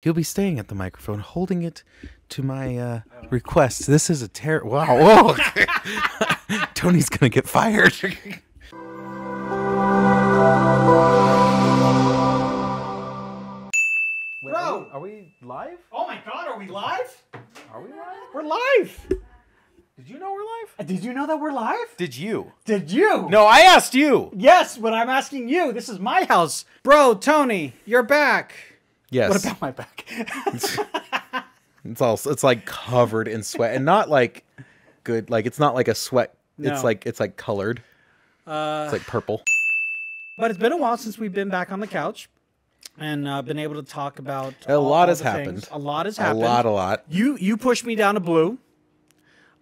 He'll be staying at the microphone, holding it to my uh, oh. request. This is a terror. Wow. Whoa. Tony's going to get fired. Wait, Bro! Are we, are we, live? Oh my god, are we live? Are we live? We're live! Did you know we're live? Uh, did you know that we're live? Did you? Did you? No, I asked you! Yes, but I'm asking you. This is my house. Bro, Tony, you're back. Yes. What about my back? it's, all it's like covered in sweat and not like good like it's not like a sweat. No. It's like it's like colored. Uh, it's like purple. But it's been a while since we've been back on the couch and uh, been able to talk about a all, lot all has happened. Things. A lot has happened. A lot, a lot. You you pushed me down to blue.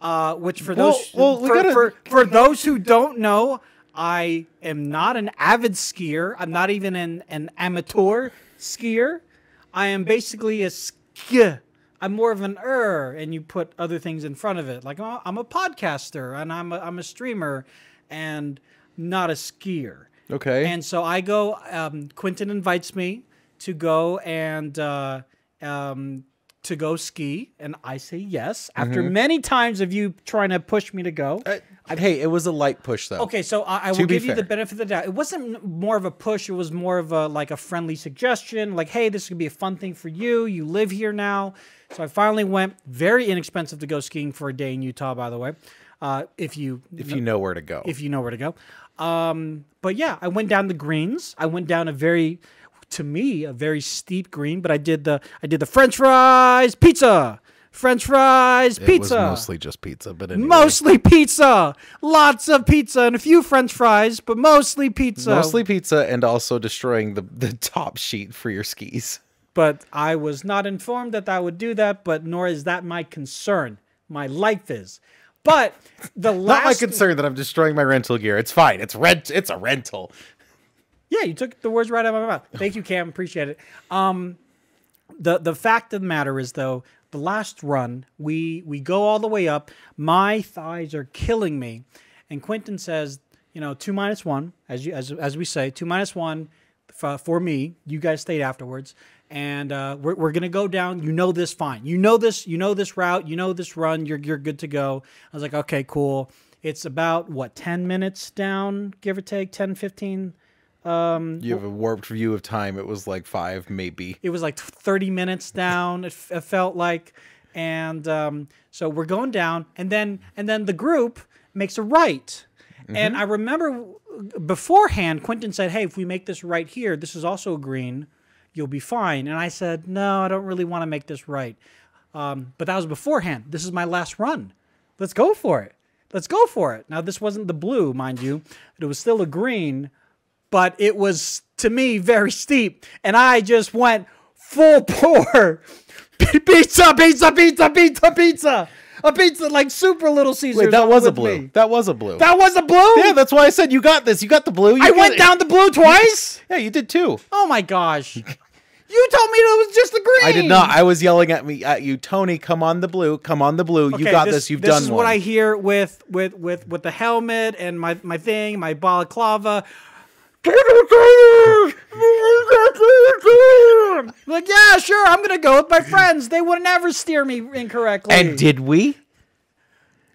Uh, which for well, those well, for, gotta... for, for those who don't know, I am not an avid skier. I'm not even an, an amateur skier. I am basically a sk. I'm more of an er, and you put other things in front of it. Like oh, I'm a podcaster and I'm a, I'm a streamer, and not a skier. Okay. And so I go. Um, Quentin invites me to go and uh, um, to go ski? And I say yes. After mm -hmm. many times of you trying to push me to go. Uh, hey, it was a light push though. Okay, so I, I will give fair. you the benefit of the doubt. It wasn't more of a push. It was more of a like a friendly suggestion. Like, hey, this could be a fun thing for you. You live here now. So I finally went. Very inexpensive to go skiing for a day in Utah, by the way. Uh, if you if you know where to go. If you know where to go. Um, but yeah, I went down the greens. I went down a very to me a very steep green, but I did the I did the French fries pizza. French fries, it pizza. mostly just pizza, but anyway. mostly pizza. Lots of pizza and a few French fries, but mostly pizza. Mostly pizza, and also destroying the the top sheet for your skis. But I was not informed that I would do that. But nor is that my concern. My life is. But the last not my concern that I'm destroying my rental gear. It's fine. It's rent. It's a rental. Yeah, you took the words right out of my mouth. Thank you, Cam. Appreciate it. Um, the the fact of the matter is though, the last run we we go all the way up. My thighs are killing me, and Quentin says, you know, two minus one, as you as as we say, two minus one for, for me. You guys stayed afterwards, and uh, we're we're gonna go down. You know this fine. You know this. You know this route. You know this run. You're you're good to go. I was like, okay, cool. It's about what ten minutes down, give or take 10, 15 um, you have a warped view of time. It was like five, maybe. It was like 30 minutes down. it, it, felt like, and um, so we're going down, and then and then the group makes a right. Mm -hmm. And mm-hmm. I remember beforehand, Quentin said, "Hey, if we make this right here, this is also a green, you'll be fine." And I said, "No, I don't really want to make this right." Um, but that was beforehand. This is my last run. Let's go for it. Let's go for it. Now, this wasn't the blue, mind you. It was still a green but it was to me very steep. And I just went full pour. pizza, pizza, pizza, pizza, pizza. A pizza like super little Caesars. Wait, that was a blue. Me. That was a blue. That was a blue? Yeah, that's why I said you got this. You got the blue. You I went it. down the blue twice? yeah, you did too. Oh my gosh. You told me it was just the green. I did not. I was yelling at me at you, Tony. Come on the blue. Come on the blue. Okay, you got this. this you've this done. This is what I hear with with with with the helmet and my my thing, my balaclava like, yeah, sure, I'm gonna go with my friends. They would never steer me incorrectly. And did we?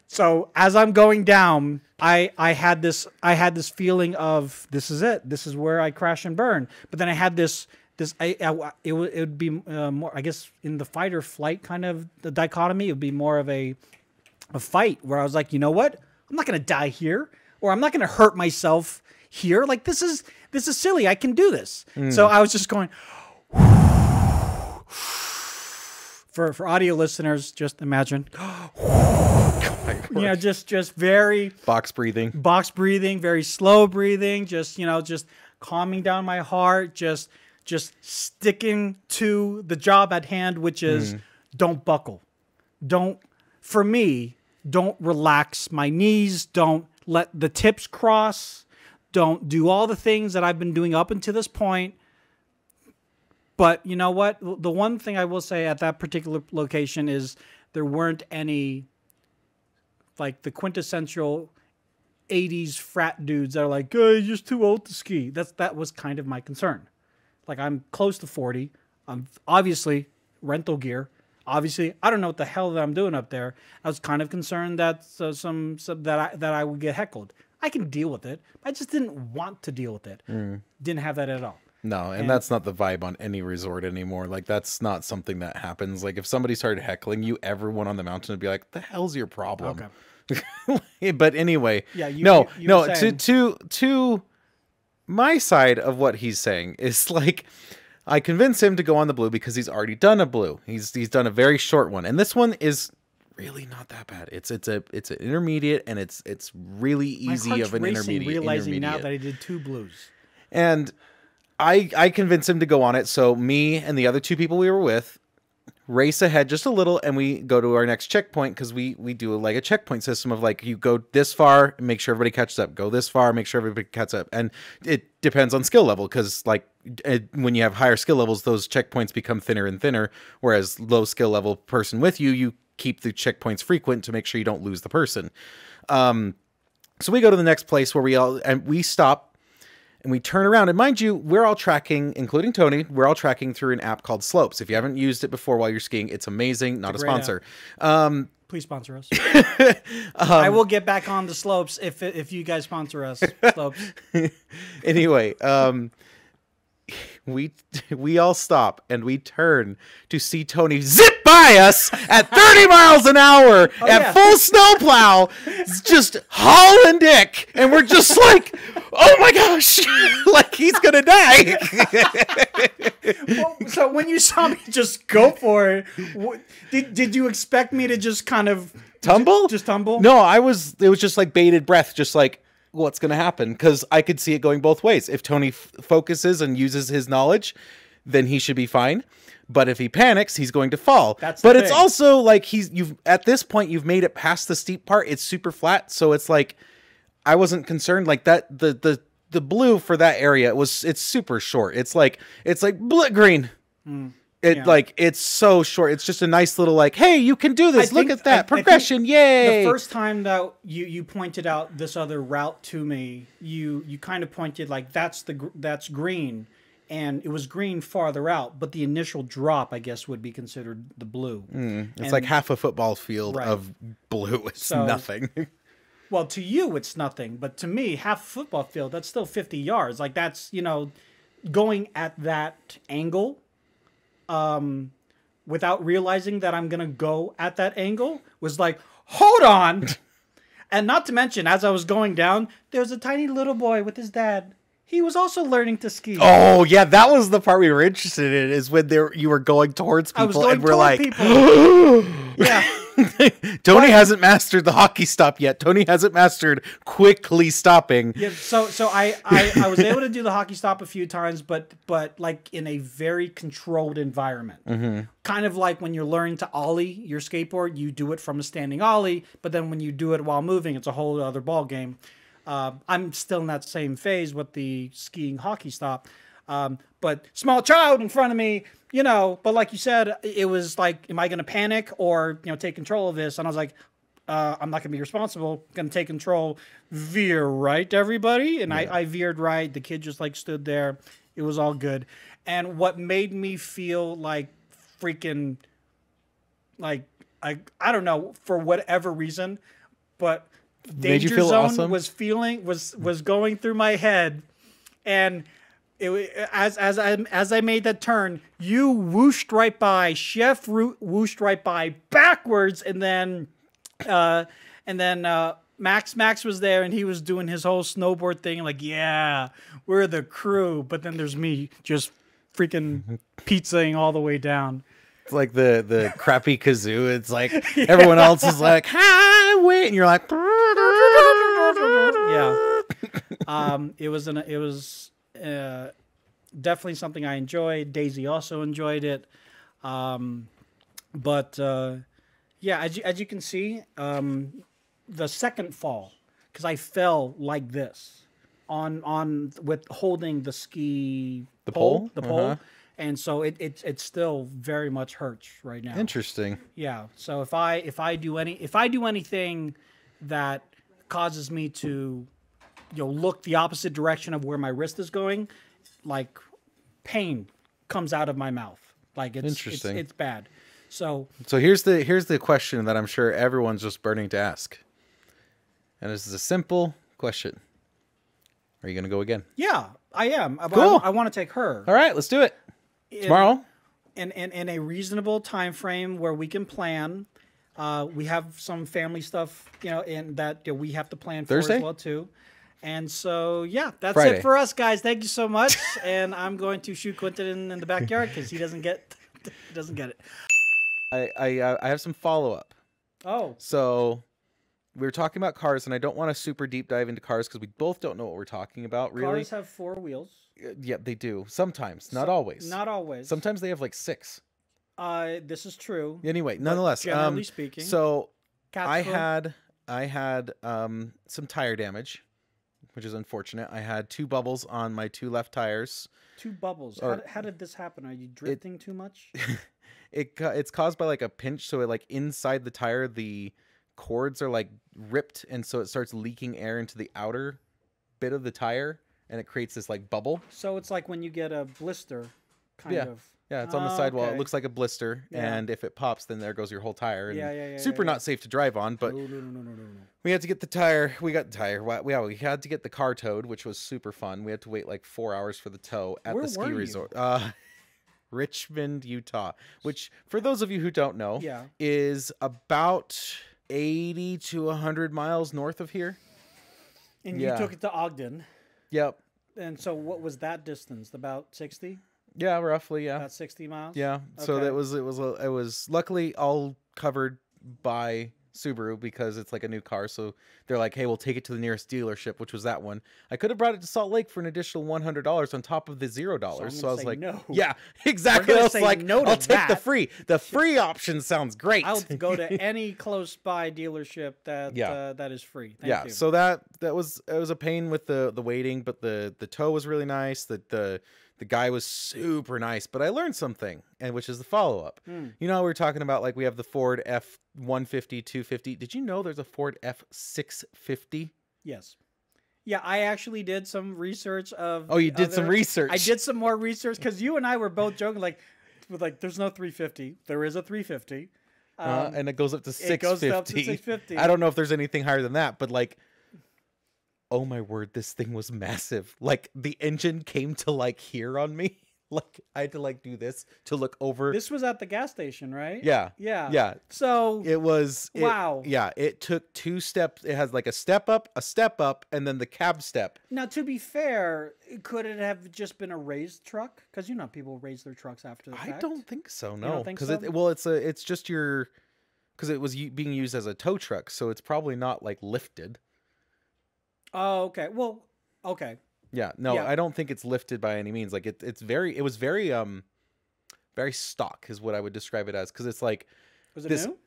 So as I'm going down, I I had this I had this feeling of this is it. This is where I crash and burn. But then I had this this I, I it would it would be uh, more I guess in the fight or flight kind of the dichotomy. It would be more of a a fight where I was like, you know what? I'm not gonna die here, or I'm not gonna hurt myself here. Like this is this is silly. I can do this. Mm. So I was just going for for audio listeners, just imagine. Oh yeah, just just very box breathing. Box breathing, very slow breathing, just you know, just calming down my heart, just just sticking to the job at hand, which is mm. don't buckle. Don't for me, don't relax my knees, don't let the tips cross. Don't do all the things that I've been doing up until this point. But you know what? The one thing I will say at that particular location is there weren't any like the quintessential 80s frat dudes that are like, "Hey, you're just too old to ski." That's that was kind of my concern. Like I'm close to 40. I'm obviously rental gear. Obviously, I don't know what the hell that I'm doing up there. I was kind of concerned that uh, some, some, that I that I would get heckled. I can deal with it. I just didn't want to deal with it. Mm. Didn't have that at all. No, and, and, that's not the vibe on any resort anymore. Like that's not something that happens. Like if somebody started heckling you, everyone on the mountain would be like, "The hell's your problem?" Okay. but anyway, yeah, you, no, you, you no. Saying... To to to my side of what he's saying is like. I convince him to go on the blue because he's already done a blue. He's he's done a very short one, and this one is really not that bad. It's it's a it's an intermediate, and it's it's really easy of an intermediate. Realizing intermediate. now that I did two blues, and I I convinced him to go on it. So me and the other two people we were with race ahead just a little, and we go to our next checkpoint because we we do like a checkpoint system of like you go this far, make sure everybody catches up. Go this far, make sure everybody catches up, and it depends on skill level because like it, eh, when you have higher skill levels, those checkpoints become thinner and thinner. Whereas low skill level person with you, you keep the checkpoints frequent to make sure you don't lose the person. Um, so we go to the next place where we all and we stop and we turn around. And mind you, we're all tracking, including Tony, we're all tracking through an app called Slopes. If you haven't used it before while you're skiing, it's amazing. Not it's a, a sponsor. Um, Please sponsor us. um, I will get back on the slopes if if you guys sponsor us. Slopes. anyway, um, we we all stop and we turn to see Tony zip by us at 30 miles an hour oh, at yeah. full snowplow, just hauling dick, and we're just like, oh my gosh, like he's gonna die. well, so when you saw me just go for it, what, did did you expect me to just kind of tumble? Just, just tumble? No, I was. It was just like bated breath, just like what's going to happen because I could see it going both ways. If Tony focuses and uses his knowledge, then he should be fine. But if he panics, he's going to fall. That's but it's also like he's you've at this point you've made it past the steep part. It's super flat, so it's like I wasn't concerned like that. The the the blue for that area was it's super short. It's like it's like blue green. Mm. It yeah. like it's so short. It's just a nice little like, hey, you can do this. I Look think, at that I, progression. I Yay. The first time that you you pointed out this other route to me, you you kind of pointed like that's the that's green and it was green farther out, but the initial drop, I guess, would be considered the blue. Mm, it's and, like half a football field right. of blue. It's so, nothing. well, to you, it's nothing, but to me, half football field, that's still 50 yards. Like that's, you know, going at that angle um, without realizing that I'm gonna go at that angle was like, hold on. and not to mention, as I was going down, there was a tiny little boy with his dad. He was also learning to ski. Oh yeah, that was the part we were interested in is when there you were going towards people I was going and we're like people. yeah. Tony but, hasn't mastered the hockey stop yet. Tony hasn't mastered quickly stopping. Yeah, so so I, I, I was able to do the hockey stop a few times, but but like in a very controlled environment. Mm -hmm. Kind of like when you're learning to ollie your skateboard, you do it from a standing ollie, but then when you do it while moving, it's a whole other ball game. Uh, I'm still in that same phase with the skiing hockey stop, um, but small child in front of me you know, but like you said, it was like, am I going to panic or, you know, take control of this? And I was like, uh, I'm not going to be responsible. Going to take control. Veer right, everybody. And yeah. I, I veered right. The kid just like stood there. It was all good. And what made me feel like freaking, like, I, I don't know, for whatever reason, but Danger Zone awesome? was feeling, was, was going through my head. And it, as as I as I made that turn, you whooshed right by. Chef whooshed right by backwards, and then uh, and then uh, Max Max was there, and he was doing his whole snowboard thing, like yeah, we're the crew. But then there's me just freaking pizzaing all the way down. It's like the the crappy kazoo. It's like yeah. everyone else is like wait, and you're like yeah. Um, it was an it was uh, definitely something I enjoyed. Daisy also enjoyed it. Um, but uh, yeah, as you, as you can see, um, the second fall, because I fell like this on on with holding the ski the pole, pole? the uh -huh. pole. Uh-huh. And so it, it it still very much hurts right now. Interesting. Yeah. So if I if I do any if I do anything that causes me to you know look the opposite direction of where my wrist is going, like pain comes out of my mouth. Like it's interesting. It's, it's bad. So so here's the here's the question that I'm sure everyone's just burning to ask, and this is a simple question. Are you going to go again? Yeah, I am. Cool. I, I want to take her. All right, let's do it in, tomorrow. In, in in a reasonable time frame where we can plan. Uh, we have some family stuff, you know, and that you know, we have to plan for Thursday? as well too. And so, yeah, that's Friday. it for us, guys. Thank you so much. and I'm going to shoot Quentin in, in the backyard because he doesn't get doesn't get it. I I, uh, I have some follow up. Oh. So we were talking about cars, and I don't want to super deep dive into cars because we both don't know what we're talking about. Really, cars have four wheels. Uh, yeah, they do sometimes, not so, always. Not always. Sometimes they have like six. Uh, this is true. Anyway, nonetheless, generally um, speaking, so I had I had um some tire damage which is unfortunate. I had two bubbles on my two left tires. Two bubbles. Or, how, how, did this happen? Are you drifting it, too much? it it's caused by like a pinch, so it like inside the tire the cords are like ripped, and so it starts leaking air into the outer bit of the tire, and it creates this like bubble. So it's like when you get a blister, kind yeah. of. Yeah, it's on the oh, sidewall. okay. It looks like a blister, Yeah. and if it pops, then there goes your whole tire. And Yeah, yeah, yeah, Super yeah, not safe to drive on, but no, no, no, no, no, no, we had to get the tire. We got the tire. Yeah, we had to get the car towed, which was super fun. We had to wait like four hours for the tow at Where the were ski you? resort, uh, Richmond, Utah. Which, for those of you who don't know, Yeah. is about eighty to hundred miles north of here. And Yeah. you took it to Ogden. Yep. And so what was that distance? About 60? Yeah, roughly. Yeah, about sixty miles. Yeah. Okay. So that was it was it was luckily all covered by Subaru because it's like a new car. So they're like, hey, we'll take it to the nearest dealership, which was that one. I could have brought it to Salt Lake for an additional one hundred dollars on top of the zero dollars. So, so, I was like, no. Yeah, exactly. I was like, no I'll that. take the free. The free option sounds great. I'll go to any close by dealership that yeah. uh, that is free. Thank yeah. You. So that that was it was a pain with the the waiting, but the the tow was really nice. The the the guy was super nice, but I learned something, and which is the follow up. Hmm. You know, we were talking about like we have the Ford F 150, 250. Did you know there's a Ford F 650? Yes. Yeah, I actually did some research of. Oh, you did other, some research. I did some more research because you and I were both joking, like, like there's no 350. There is a 350. Uh, um, uh, and it goes up to 650. It goes up to 650. I don't know if there's anything higher than that, but like oh my word, this thing was massive. Like the engine came to like here on me. Like I had to like do this to look over. This was at the gas station, right? Yeah. Yeah. Yeah. So it was it, wow. Yeah, it took two steps. It has like a step up, a step up, and then the cab step. Now, to be fair, could it have just been a raised truck? Because you know people raise their trucks after the fact. I don't think so. No, because so? it well, it's a it's just your because it was being used as a tow truck, so it's probably not like lifted. Oh, okay. Well, okay. Yeah. No, yeah. I don't think it's lifted by any means. Like it, it's very. It was very um, very stock is what I would describe it as because it's like. Was it this, new?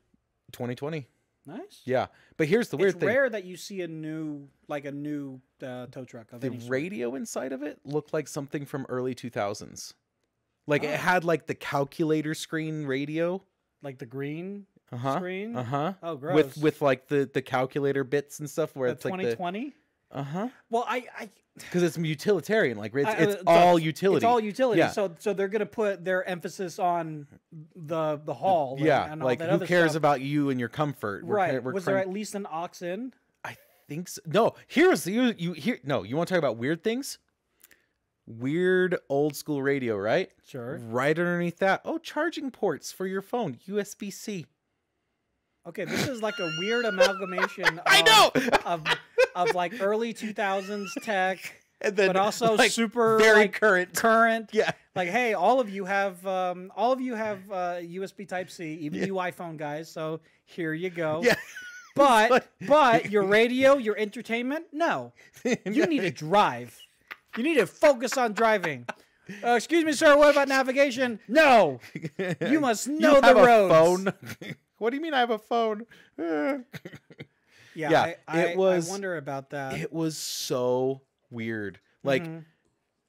2020. Nice. Yeah, but here's the weird it's thing: rare that you see a new, like a new uh, tow truck. the radio inside of it looked like something from early 2000s. Like oh. it ah. had like the calculator screen radio, like the green uh-huh. screen. Uh huh. Oh, gross. With with like the the calculator bits and stuff where the it's 2020? like 2020. Uh huh. Well, I, I because it's utilitarian, like it's, I, it's the, all utility. It's all utility. Yeah. So, so they're gonna put their emphasis on the the hall. Yeah. And, and like who cares stuff. about you and your comfort? We're, right. We're Was there at least an oxen? I think so. No. Here's you you here. No, you want to talk about weird things? Weird old school radio, right? Sure. Right underneath that, oh, charging ports for your phone, USB C. Okay, this is like a weird amalgamation. Of, I know. Of, of like early 2000s tech then, but also like, super very like, current current yeah like hey all of you have um, all of you have uh, usb type c even yeah. you iphone guys so here you go yeah but but, your radio your entertainment no you need to drive you need to focus on driving uh, excuse me sir what about navigation no you must know you the road phone what do you mean i have a phone yeah, yeah I, I, was. I wonder about that. It was so weird. Like mm-hmm.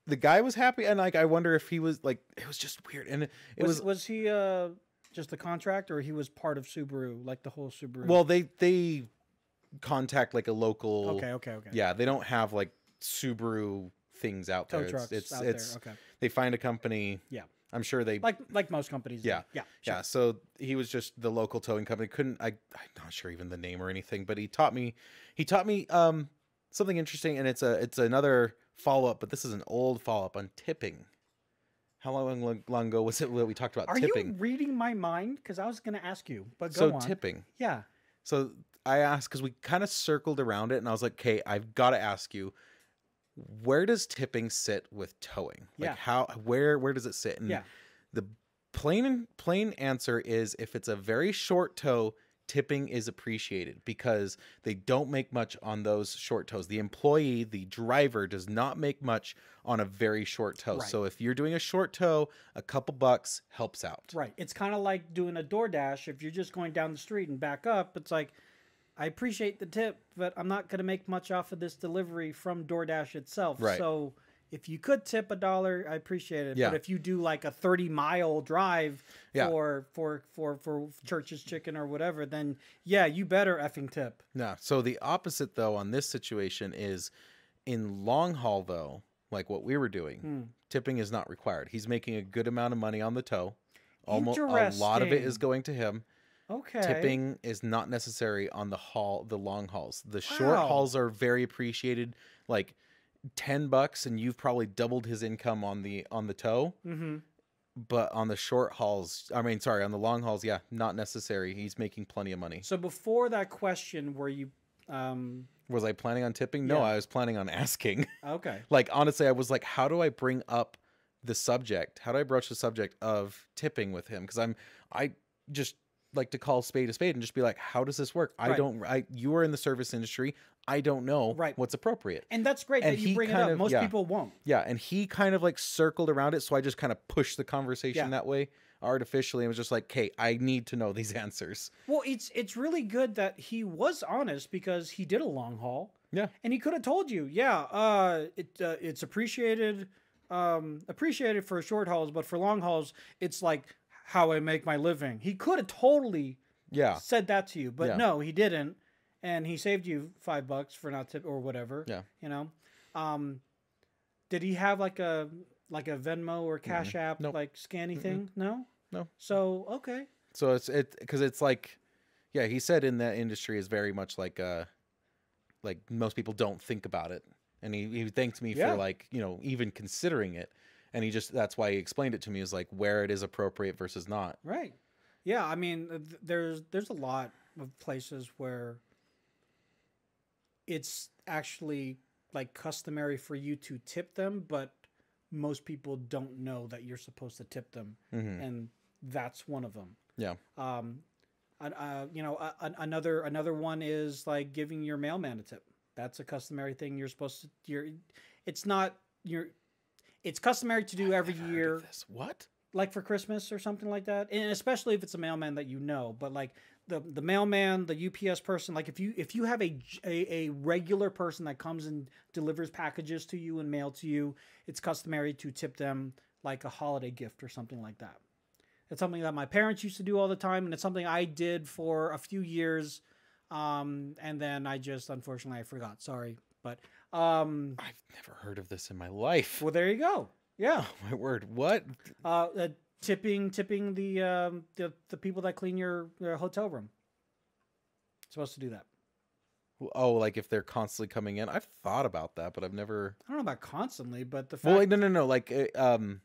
the guy was happy, and like I wonder if he was like it was just weird. And it, was, was, was he uh just the contract, or he was part of Subaru, like the whole Subaru. Well, they they contact like a local. Okay, okay, okay. Yeah, they don't have like Subaru things out Tow there. Trucks it's, it's, out it's there. Okay. They find a company. Yeah. I'm sure they like like most companies. Yeah, do. yeah, sure. yeah. So he was just the local towing company. Couldn't I? I'm not sure even the name or anything, but he taught me. He taught me um, something interesting, and it's a it's another follow up, but this is an old follow up on tipping. How long, long ago was it that we talked about Are tipping? you reading my mind? Because I was going to ask you, but so on. tipping. Yeah. So I asked because we kind of circled around it, and I was like, "Okay, I've got to ask you." where does tipping sit with towing? Like yeah. how where where does it sit? And yeah. the plain plain answer is if it's a very short tow, tipping is appreciated because they don't make much on those short tows. The employee, the driver does not make much on a very short tow. Right. So if you're doing a short tow, a couple bucks helps out. Right. It's kind of like doing a DoorDash if you're just going down the street and back up, it's like I appreciate the tip, but I'm not going to make much off of this delivery from DoorDash itself. Right. So if you could tip a dollar, I appreciate it. Yeah. But if you do like a 30 mile drive yeah. for, for, for, for church's chicken or whatever, then yeah, you better effing tip. No. So the opposite though, on this situation is in long haul though, like what we were doing, hmm. tipping is not required. He's making a good amount of money on the toe. Almost a lot of it is going to him. Okay. Tipping is not necessary on the haul, the long hauls. The wow. short hauls are very appreciated. Like ten bucks, and you've probably doubled his income on the on the tow. Mm-hmm. But on the short hauls, I mean, sorry, on the long hauls, yeah, not necessary. He's making plenty of money. So before that question, were you? Um... Was I planning on tipping? No, yeah. I was planning on asking. Okay. like honestly, I was like, how do I bring up the subject? How do I broach the subject of tipping with him? Because I'm I just like to call spade a spade and just be like, how does this work? I right. don't. I you are in the service industry. I don't know right. what's appropriate. And that's great and that you bring it up. Of, Most yeah. people won't. Yeah, and he kind of like circled around it, so I just kind of pushed the conversation yeah. that way artificially and was just like, "Okay, I need to know these answers." Well, it's it's really good that he was honest because he did a long haul. Yeah. And he could have told you, "Yeah, uh it uh, it's appreciated um appreciated for short hauls, but for long hauls, it's like how I make my living. He could have totally yeah said that to you, but yeah. no, he didn't, and he saved you five bucks for not tip or whatever. Yeah, you know. Um, did he have like a like a Venmo or Cash mm-hmm. App nope. like scanny thing? Mm-hmm. No. No. So okay. So it's it because it's like, yeah, he said in that industry is very much like uh, like most people don't think about it, and he he thanked me yeah. for like you know even considering it and he just that's why he explained it to me is like where it is appropriate versus not. Right. Yeah, I mean, th- there's there's a lot of places where it's actually like customary for you to tip them, but most people don't know that you're supposed to tip them, mm-hmm. and that's one of them. Yeah. Um, uh, you know, uh, another another one is like giving your mailman a tip. That's a customary thing you're supposed to. You're, it's not you're it's customary to do i every year. What? Like for Christmas or something like that, and especially if it's a mailman that you know. But like the the mailman, the UPS person, like if you if you have a, a, a regular person that comes and delivers packages to you and mail to you, it's customary to tip them like a holiday gift or something like that. It's something that my parents used to do all the time, and it's something I did for a few years. Um, and then I just unfortunately I forgot. Sorry, but um, I've never heard of this in my life. Well, there you go. Yeah. Oh, my word. What? Uh, uh, tipping, tipping the, um, the the people that clean your, your hotel room. Supposed to do that. Oh, like if they're constantly coming in. I've thought about that, but I've never. I don't know about constantly, but the fact. Well, like, no, no, no. Like, eh, um,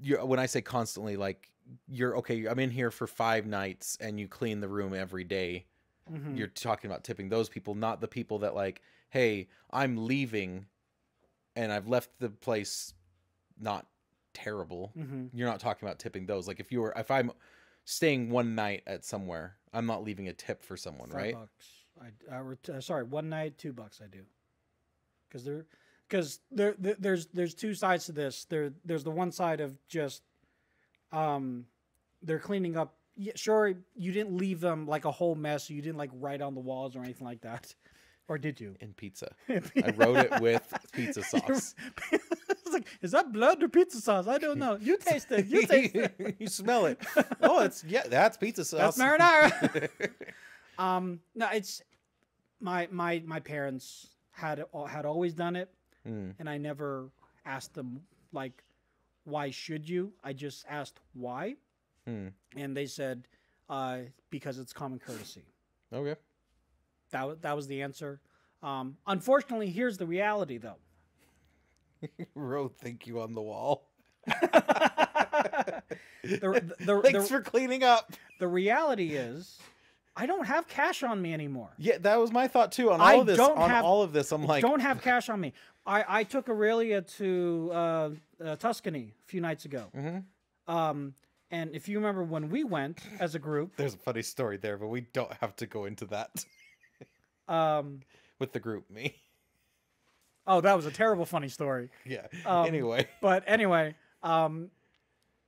you are when I say constantly, like you're okay. I'm in here for five nights, and you clean the room every day mm-hmm. you're talking about tipping those people, not the people that like, hey, I'm leaving, and I've left the place not terrible. Mm-hmm. You're not talking about tipping those. Like if you were, if I'm staying one night at somewhere, I'm not leaving a tip for someone, Five right? Bucks. I, I uh, sorry, one night, two bucks. I do, because there, because there, there, there's there's two sides to this. There, there's the one side of just, um, they're cleaning up yeah, sure, you didn't leave them like a whole mess. You didn't like write on the walls or anything like that. Or did you? In pizza. I wrote it with pizza sauce. like, is that blood or pizza sauce? I don't know. You taste it. You taste it. you smell it. Oh, it's yeah, that's pizza sauce. That's marinara. um, no, it's my my my parents had had always done it, mm. and I never asked them like, why should you? I just asked why. Hmm. And they said, uh, because it's common courtesy. Okay. That, that was the answer. Um, unfortunately, here's the reality, though. wrote thank you on the wall. the, the, the, Thanks for cleaning up. The reality is, I don't have cash on me anymore. Yeah, that was my thought too. On all I of this, on have, all of this, I'm like, don't have cash on me. I I took Aurelia to uh, uh, Tuscany a few nights ago. Mm -hmm. um, and if you remember when we went as a group, there's a funny story there, but we don't have to go into that. um, with the group, me. Oh, that was a terrible funny story. Yeah. Um, anyway, but anyway, um,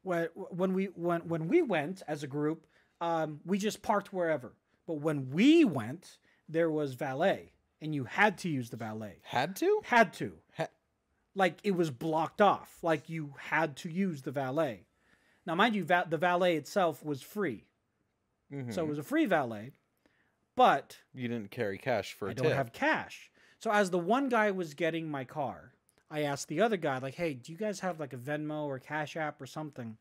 when when we when when we went as a group, um, we just parked wherever. But when we went, there was valet, and you had to use the valet. Had to. Had to. Ha- like it was blocked off. Like you had to use the valet. Now, mind you, va- the valet itself was free, mm-hmm. so it mm-hmm. was a free valet. But you didn't carry cash for. I don't tip. have cash. So as the one guy was getting my car, I asked the other guy, like, "Hey, do you guys have like a Venmo or Cash App or something?"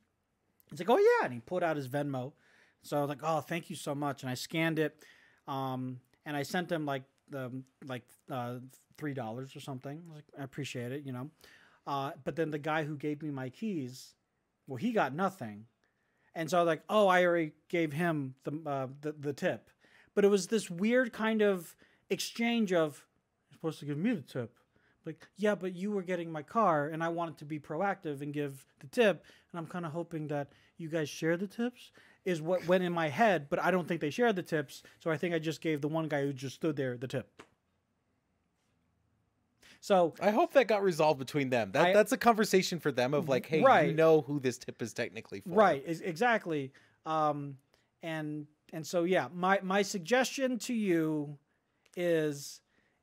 He's like, "Oh yeah," and he pulled out his Venmo. So I was like, "Oh, thank you so much," and I scanned it, um, and I sent him like the like uh, three dollars or something. I, like, I appreciate it, you know. Uh, but then the guy who gave me my keys well, he got nothing. And so I was like, oh, I already gave him the, uh, the, the tip. But it was this weird kind of exchange of, you're supposed to give me the tip. Like, yeah, but you were getting my car and I wanted to be proactive and give the tip. And I'm kind of hoping that you guys share the tips is what went in my head, but I don't think they shared the tips. So I think I just gave the one guy who just stood there the tip. So I hope that got resolved between them. That, I, that's a conversation for them of like, hey, right. you know who this tip is technically for. Right, exactly. Um, and and so yeah, my my suggestion to you is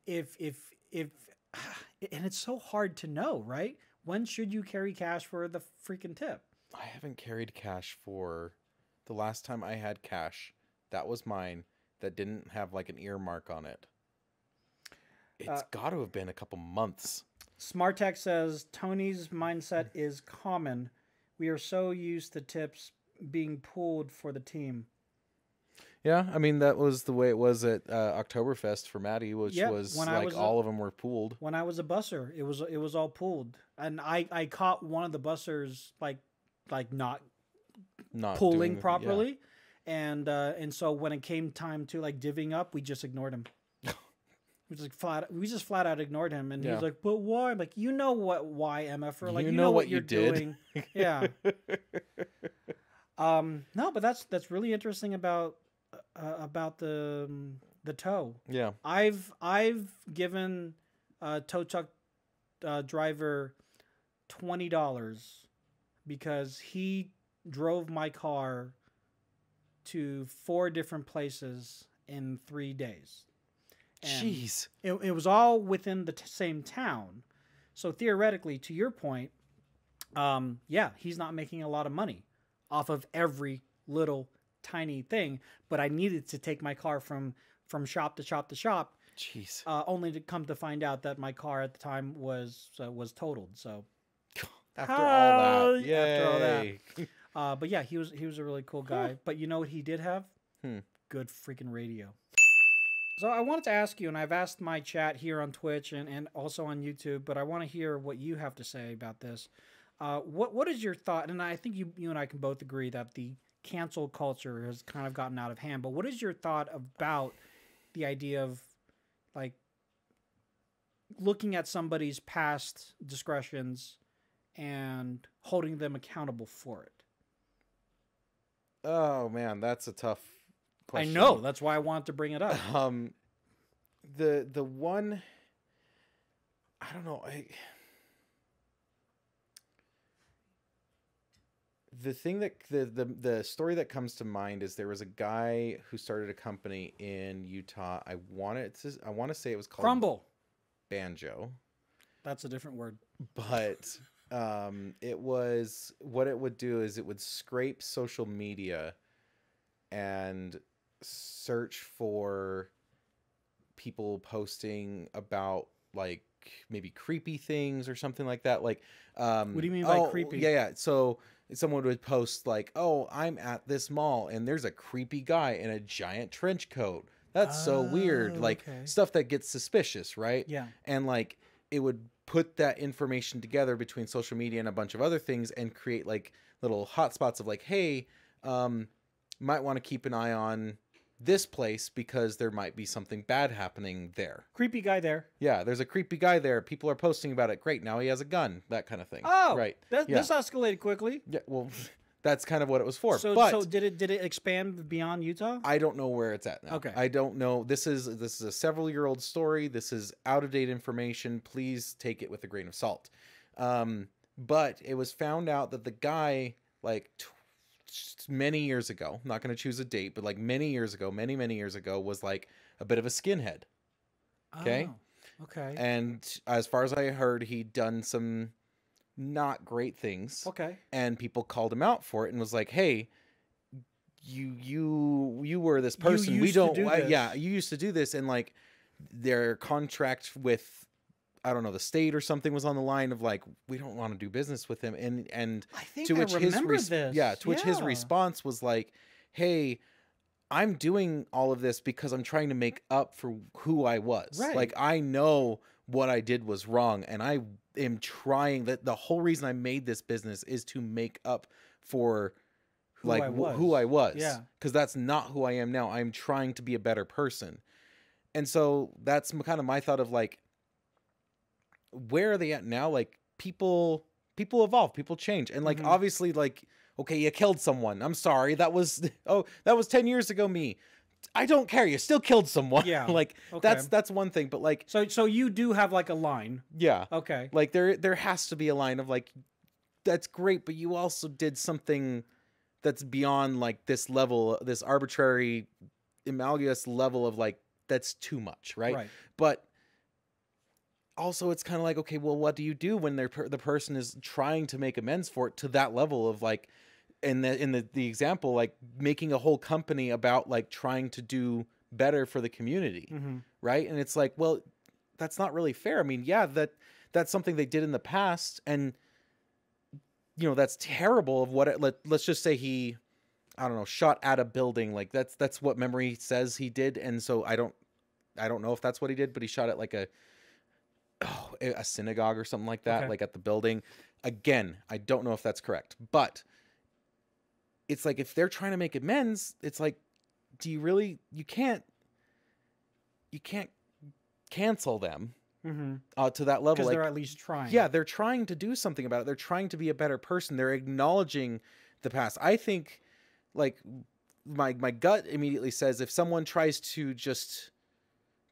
if if if and it's so hard to know, right? When should you carry cash for the freaking tip? I haven't carried cash for the last time I had cash. That was mine that didn't have like an earmark on it. It's uh, got to have been a couple months. Smartech says Tony's mindset mm. is common. We are so used to tips being pulled for the team. Yeah, I mean that was the way it was at uh, Oktoberfest for Maddie, which yep, was like was all a, of them were pooled. When I was a busser, it was it was all pooled, and I I caught one of the bussers like like not not pooling doing, properly, yeah. and uh, and so when it came time to like divvying up, we just ignored him. We just flat we just flat out ignored him and yeah. he's like, But why? I'm like, you know what why, MF like you, you know, know, what, what you're you doing. yeah. um no, but that's that's really interesting about uh, uh about the um, the toe. Yeah. I've I've given a tow truck uh, driver twenty dollars because he drove my car to four different places in three days. And Jeez. It, it was all within the same town. So theoretically, to your point, um, yeah, he's not making a lot of money off of every little tiny thing. But I needed to take my car from from shop to shop to shop. Jeez. Uh, only to come to find out that my car at the time was uh, was totaled. So after all that, yeah, after all that. Uh, but yeah, he was he was a really cool guy. But you know what he did have? Hmm. Good freaking radio. So I wanted to ask you, and I've asked my chat here on Twitch and, and also on YouTube, but I want to hear what you have to say about this. Uh, what what is your thought? And I think you you and I can both agree that the cancel culture has kind of gotten out of hand. But what is your thought about the idea of like looking at somebody's past discretions and holding them accountable for it? Oh man, that's a tough question. I know. That's why I want to bring it up. Um, the the one. I don't know. I, the thing that the, the the story that comes to mind is there was a guy who started a company in Utah. I wanted to, I want to say it was called Crumble Banjo. That's a different word. But um, it was what it would do is it would scrape social media and search for people posting about like maybe creepy things or something like that. Like, um, what do you mean oh, by creepy? Yeah, yeah. So someone would post like, "Oh, I'm at this mall and there's a creepy guy in a giant trench coat. That's oh, so weird." Oh, like okay. stuff that gets suspicious, right? Yeah. And like it would put that information together between social media and a bunch of other things and create like little hotspots of like, "Hey, um, might want to keep an eye on." this place because there might be something bad happening there. Creepy guy there. Yeah, there's a creepy guy there. People are posting about it. Great, now he has a gun. That kind of thing. Oh, right. That, yeah. This escalated quickly. Yeah. Well. that's kind of what it was for. So, but so did it did it expand beyond Utah? I don't know where it's at now. Okay, I don't know. This is this is a several year old story. This is out of date information. Please take it with a grain of salt. Um, but it was found out that the guy like many years ago, I'm not going to choose a date, but like many years ago, many, many years ago, was like a bit of a skinhead. Okay. Oh, okay. And as far as I heard, he'd done some not great things. Okay. And people called him out for it and was like, hey, you you you were this person we don't do yeah you used to do this and like their contract with I don't know, the state or something was on the line of like, we don't want to do business with him. And and to I which his yeah, to which yeah. his response was like, hey. I'm doing all of this because I'm trying to make up for who I was. Right. Like I know what I did was wrong and I am trying that the whole reason I made this business is to make up for who like who I was. Yeah. Cuz that's not who I am now. I'm trying to be a better person. And so that's kind of my thought of like where are they at now? Like people people evolve, people change. And like mm-hmm. obviously like okay, you killed someone. I'm sorry. That was oh, that was 10 years ago me. I don't care. You still killed someone. Yeah. like okay. that's that's one thing, but like So so you do have like a line. Yeah. Okay. Like there there has to be a line of like that's great, but you also did something that's beyond like this level, this arbitrary amalgamous level of like that's too much, right? right? But also it's kind of like okay well what do you do when they per- the person is trying to make amends for it to that level of like in the in the, the example like making a whole company about like trying to do better for the community mm-hmm. right and it's like well that's not really fair i mean yeah that that's something they did in the past and you know that's terrible of what it, let, let's just say he i don't know shot at a building like that's that's what memory says he did and so i don't i don't know if that's what he did but he shot at like a oh, a synagogue or something like that, okay. like at the building. Again, I don't know if that's correct, but it's like if they're trying to make amends, it's like, do you really? You can't. You can't cancel them mm-hmm. uh, to that level. Because like, they're at least trying. Yeah, they're trying to do something about it. They're trying to be a better person. They're acknowledging the past. I think, like my my gut immediately says if someone tries to just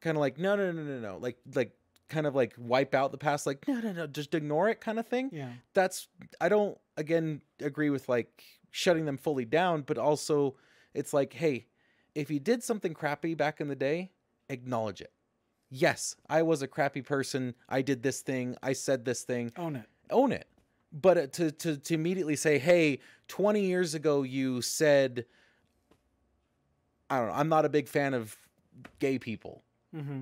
kind of like no no no no no like like kind of like wipe out the past like no no no just ignore it kind of thing yeah that's i don't again agree with like shutting them fully down but also it's like hey if you did something crappy back in the day acknowledge it yes i was a crappy person i did this thing i said this thing own it own it but uh, to to, to immediately say hey 20 years ago you said i don't know i'm not a big fan of gay people mm-hmm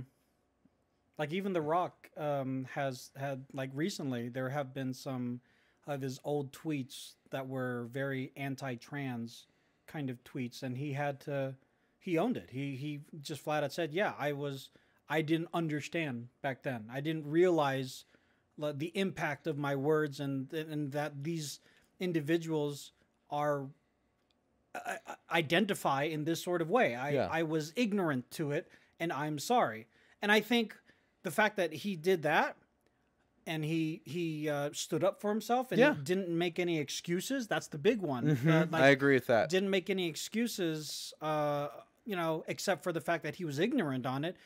like even The Rock um, has had like recently there have been some of his old tweets that were very anti-trans kind of tweets, and he had to he owned it. He he just flat out said, "Yeah, I was I didn't understand back then. I didn't realize the impact of my words and and that these individuals are uh, uh, identify in this sort of way. I yeah. I was ignorant to it and I'm sorry." And I think the fact that he did that and he he uh, stood up for himself and yeah. didn't make any excuses. That's the big one. Mm-hmm. Uh, like, I agree with that. Didn't make any excuses, uh, you know, except for the fact that he was ignorant on it.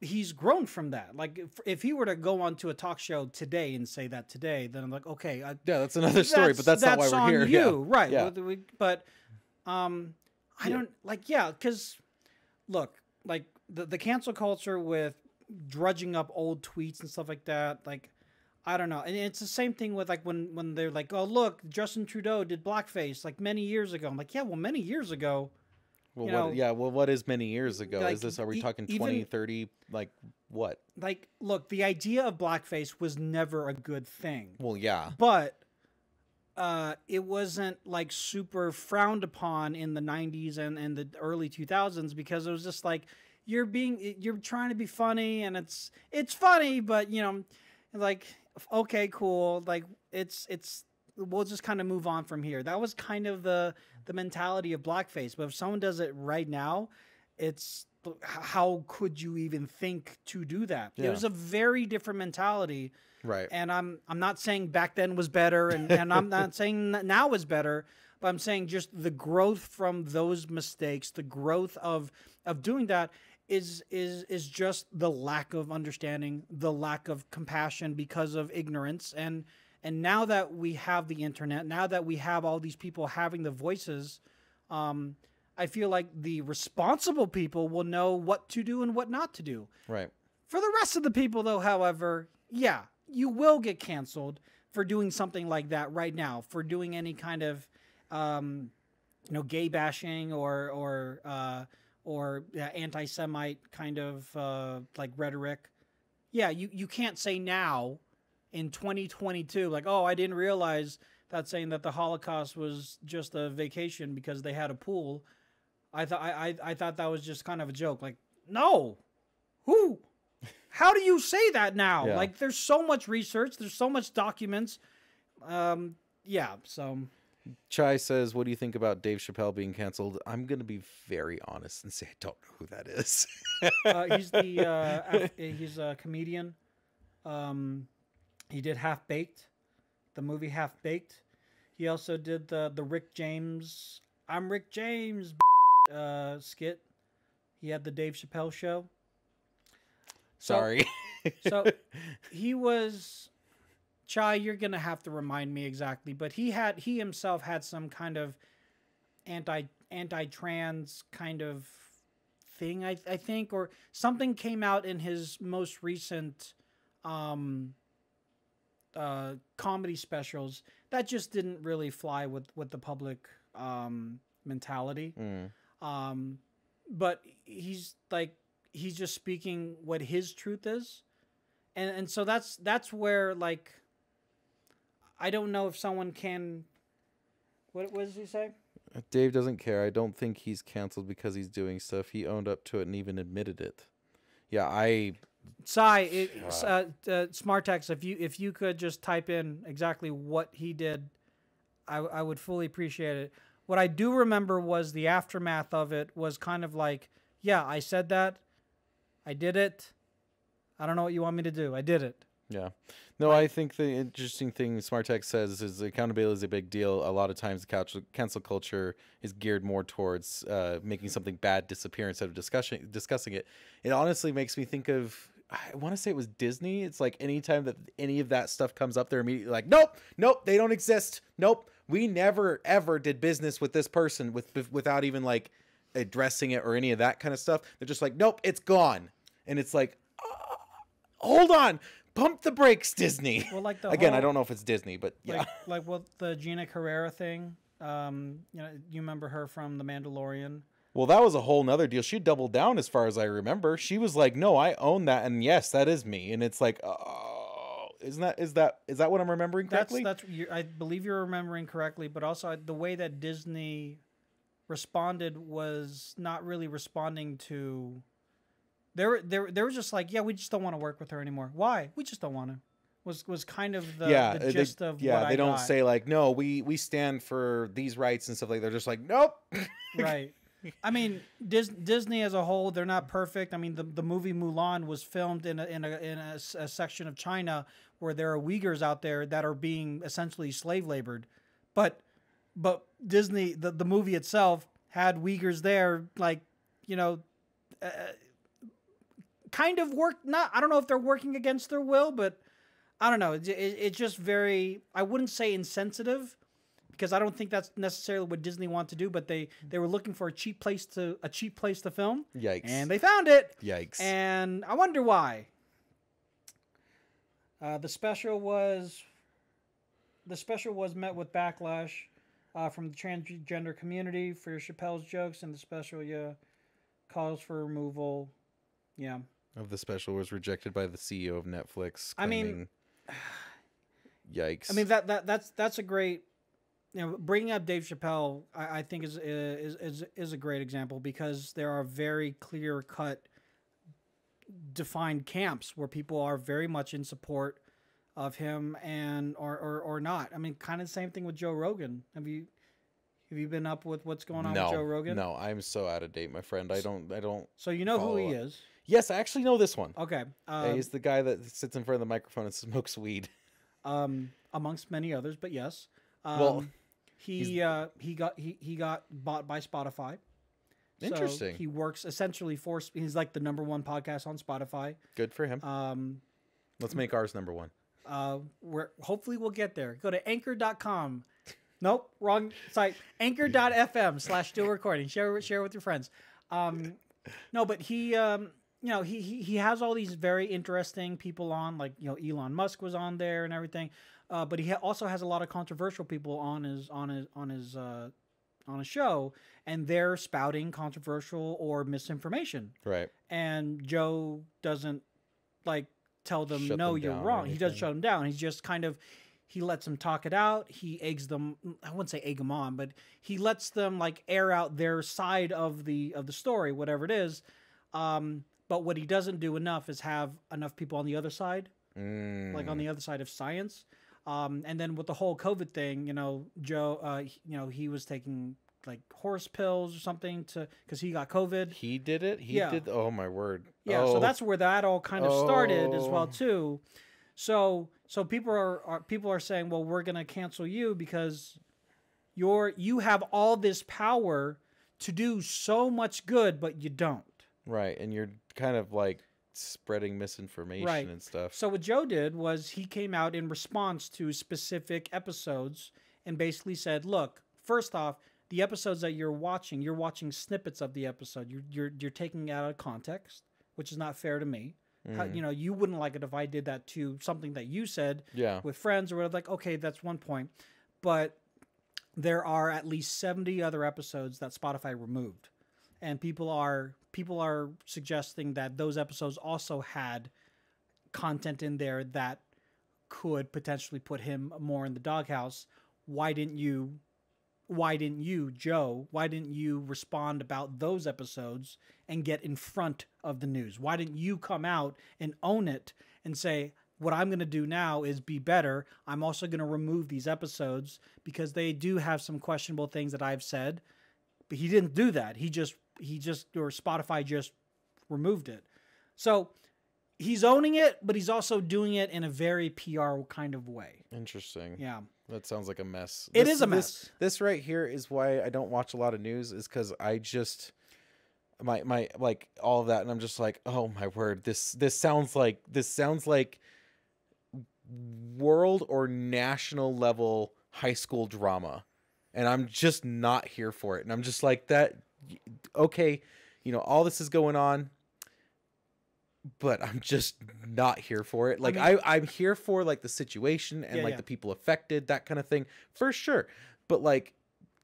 He's grown from that. Like if, if he were to go on to a talk show today and say that today, then I'm like, okay, I, yeah, that's another story. That's, but that's, that's, not why we're here. You yeah. right? Yeah. But um, I don't like yeah because look like the the cancel culture with drudging up old tweets and stuff like that. Like, I don't know. And it's the same thing with like when when they're like, oh look, Justin Trudeau did blackface like many years ago. I'm like, yeah, well, many years ago. Well, what, know, yeah. Well, what is many years ago? Like, is this? Are we talking even, 20, 30? Like what? Like, look, the idea of blackface was never a good thing. Well, yeah. But uh, it wasn't like super frowned upon in the 90s and, and the early 2000s because it was just like you're being you're trying to be funny and it's it's funny but you know like okay cool like it's it's we'll just kind of move on from here that was kind of the the mentality of blackface but if someone does it right now it's how could you even think to do that yeah. it was a very different mentality right and i'm i'm not saying back then was better and, and i'm not saying now is better but i'm saying just the growth from those mistakes the growth of of doing that is is is just the lack of understanding, the lack of compassion because of ignorance and and now that we have the internet, now that we have all these people having the voices, um, I feel like the responsible people will know what to do and what not to do. Right. For the rest of the people, though, however, yeah, you will get canceled for doing something like that right now, for doing any kind of, um, you know, gay bashing or or uh, or uh, anti-Semite kind of uh, like rhetoric. Yeah, you you can't say now in 2022 like, oh, I didn't realize that saying that the Holocaust was just a vacation because they had a pool. I thought I, I I thought that was just kind of a joke. Like, no, who? How do you say that now? Yeah. Like, there's so much research. There's so much documents. Um, yeah. So Chai says, "What do you think about Dave Chappelle being canceled?" I'm gonna be very honest and say I don't know who that is. uh, he's the uh, eh, he's a comedian. Um, he did Half Baked, the movie Half Baked. He also did the the Rick James "I'm Rick James" uh, skit. He had the Dave Chappelle show. Sorry. so, so he was Chai, you're gonna have to remind me exactly, but he had he himself had some kind of anti anti trans kind of thing, I, I think, or something came out in his most recent um, uh, comedy specials that just didn't really fly with with the public um, mentality. Mm. Um, but he's like he's just speaking what his truth is, and and so that's that's where like I don't know if someone can. What, what does he say? Dave doesn't care. I don't think he's canceled because he's doing stuff. He owned up to it and even admitted it. Yeah, I. Sai, uh, uh, smart text. If you if you could just type in exactly what he did, I I would fully appreciate it. What I do remember was the aftermath of it was kind of like, yeah, I said that, I did it. I don't know what you want me to do. I did it. Yeah. No, I think the interesting thing Smart Tech says is accountability is a big deal. A lot of times, the cancel culture is geared more towards uh, making something bad disappear instead of discussing discussing it. It honestly makes me think of I want to say it was Disney. It's like anytime that any of that stuff comes up, they're immediately like, nope, nope, they don't exist. Nope, we never ever did business with this person with without even like addressing it or any of that kind of stuff. They're just like, nope, it's gone. And it's like, oh, hold on, pump the brakes, Disney. Well, like the again, whole, I don't know if it's Disney, but yeah, like, like well, the Gina Carrera thing. Um, you know, you remember her from The Mandalorian. Well, that was a whole nother deal. She doubled down, as far as I remember. She was like, "No, I own that, and yes, that is me." And it's like, oh, isn't that is that is that what I'm remembering correctly? That's, that's I believe you're remembering correctly, but also uh, the way that Disney responded was not really responding to they were they were, they were just like, yeah, we just don't want to work with her anymore. Why? We just don't want to. Was was kind of the, yeah, the gist they, of yeah. they I don't got. say like, no, we we stand for these rights and stuff like. They're just like, nope. right. I mean, Dis- Disney as a whole, they're not perfect. I mean, the, the movie Mulan was filmed in a, in, a, in a, a section of China where there are Uyghurs out there that are being essentially slave labored, but but Disney the, the movie itself had Uyghurs there, like you know, uh, kind of worked. Not I don't know if they're working against their will, but I don't know. It, it, it's just very. I wouldn't say insensitive because I don't think that's necessarily what Disney want to do. But they they were looking for a cheap place to a cheap place to film. Yikes! And they found it. Yikes! And I wonder why. Uh, the special was the special was met with backlash uh, from the transgender community for Chappelle's jokes, and the special yeah calls for removal. Yeah of the special was rejected by the CEO of Netflix. I mean, yikes! I mean that that that's that's a great, you know, bringing up Dave Chappelle. I, I think is is is is a great example because there are very clear cut, defined camps where people are very much in support of him and or or, or not. I mean, kind of the same thing with Joe Rogan. Have you? Have you been up with what's going on no, with Joe Rogan? No, I'm so out of date, my friend. I don't. I don't. So you know who he up. is? Yes, I actually know this one. Okay, uh, um, he's the guy that sits in front of the microphone and smokes weed. Um, amongst many others, but yes. Um, well, he uh, he got he, he got bought by Spotify. Interesting. So he works essentially for he's like the number one podcast on Spotify. Good for him. Um, let's make ours number one. Uh, we're hopefully we'll get there. Go to anchor.com Nope, wrong site. Anchor.fm slash still recording. Share share with your friends. Um, no, but he, um, you know, he, he he has all these very interesting people on, like you know, Elon Musk was on there and everything. Uh, but he ha also has a lot of controversial people on his on his on his uh, on a show, and they're spouting controversial or misinformation. Right. And Joe doesn't like tell them Shut no, them you're wrong. He doesn't shut them down. He's just kind of he lets them talk it out he eggs them i wouldn't say egg them on but he lets them like air out their side of the of the story whatever it is um, but what he doesn't do enough is have enough people on the other side mm. like on the other side of science um, and then with the whole covid thing you know joe uh, you know he was taking like horse pills or something to because he got covid he did it he yeah. did oh my word yeah oh. so that's where that all kind of started oh. as well oh. too so so people are, are people are saying, well, we're gonna cancel you because you're you have all this power to do so much good, but you don't. Right, and you're kind of like spreading misinformation right. and stuff. So what Joe did was he came out in response to specific episodes and basically said, "Look, first off, the episodes that you're watching, you're watching snippets of the episode. You're you're you're taking it out of context, which is not fair to me. Mm. How, you know, you wouldn't like it if I did that to something that you said yeah. with friends or whatever. Like, okay, that's one point. But there are at least 70 other episodes that Spotify removed. And people are people are suggesting that those episodes also had content in there that could potentially put him more in the doghouse. Why didn't you why didn't you, Joe, why didn't you respond about those episodes and get in front of the news? Why didn't you come out and own it and say, what I'm going to do now is be better. I'm also going to remove these episodes because they do have some questionable things that I've said. But he didn't do that. He just, he just, or Spotify just removed it. So he's owning it, but he's also doing it in a very PR kind of way. Interesting. Yeah. That sounds like a mess. It this, is a mess. This, this, right here is why I don't watch a lot of news is because I just my my like all of that and I'm just like, oh my word, this this sounds like this sounds like world or national level high school drama. And I'm just not here for it. And I'm just like that okay, you know, all this is going on but I'm just not here for it. Like I mean, I, am here for like the situation and yeah, like yeah. the people affected, that kind of thing, for sure. But like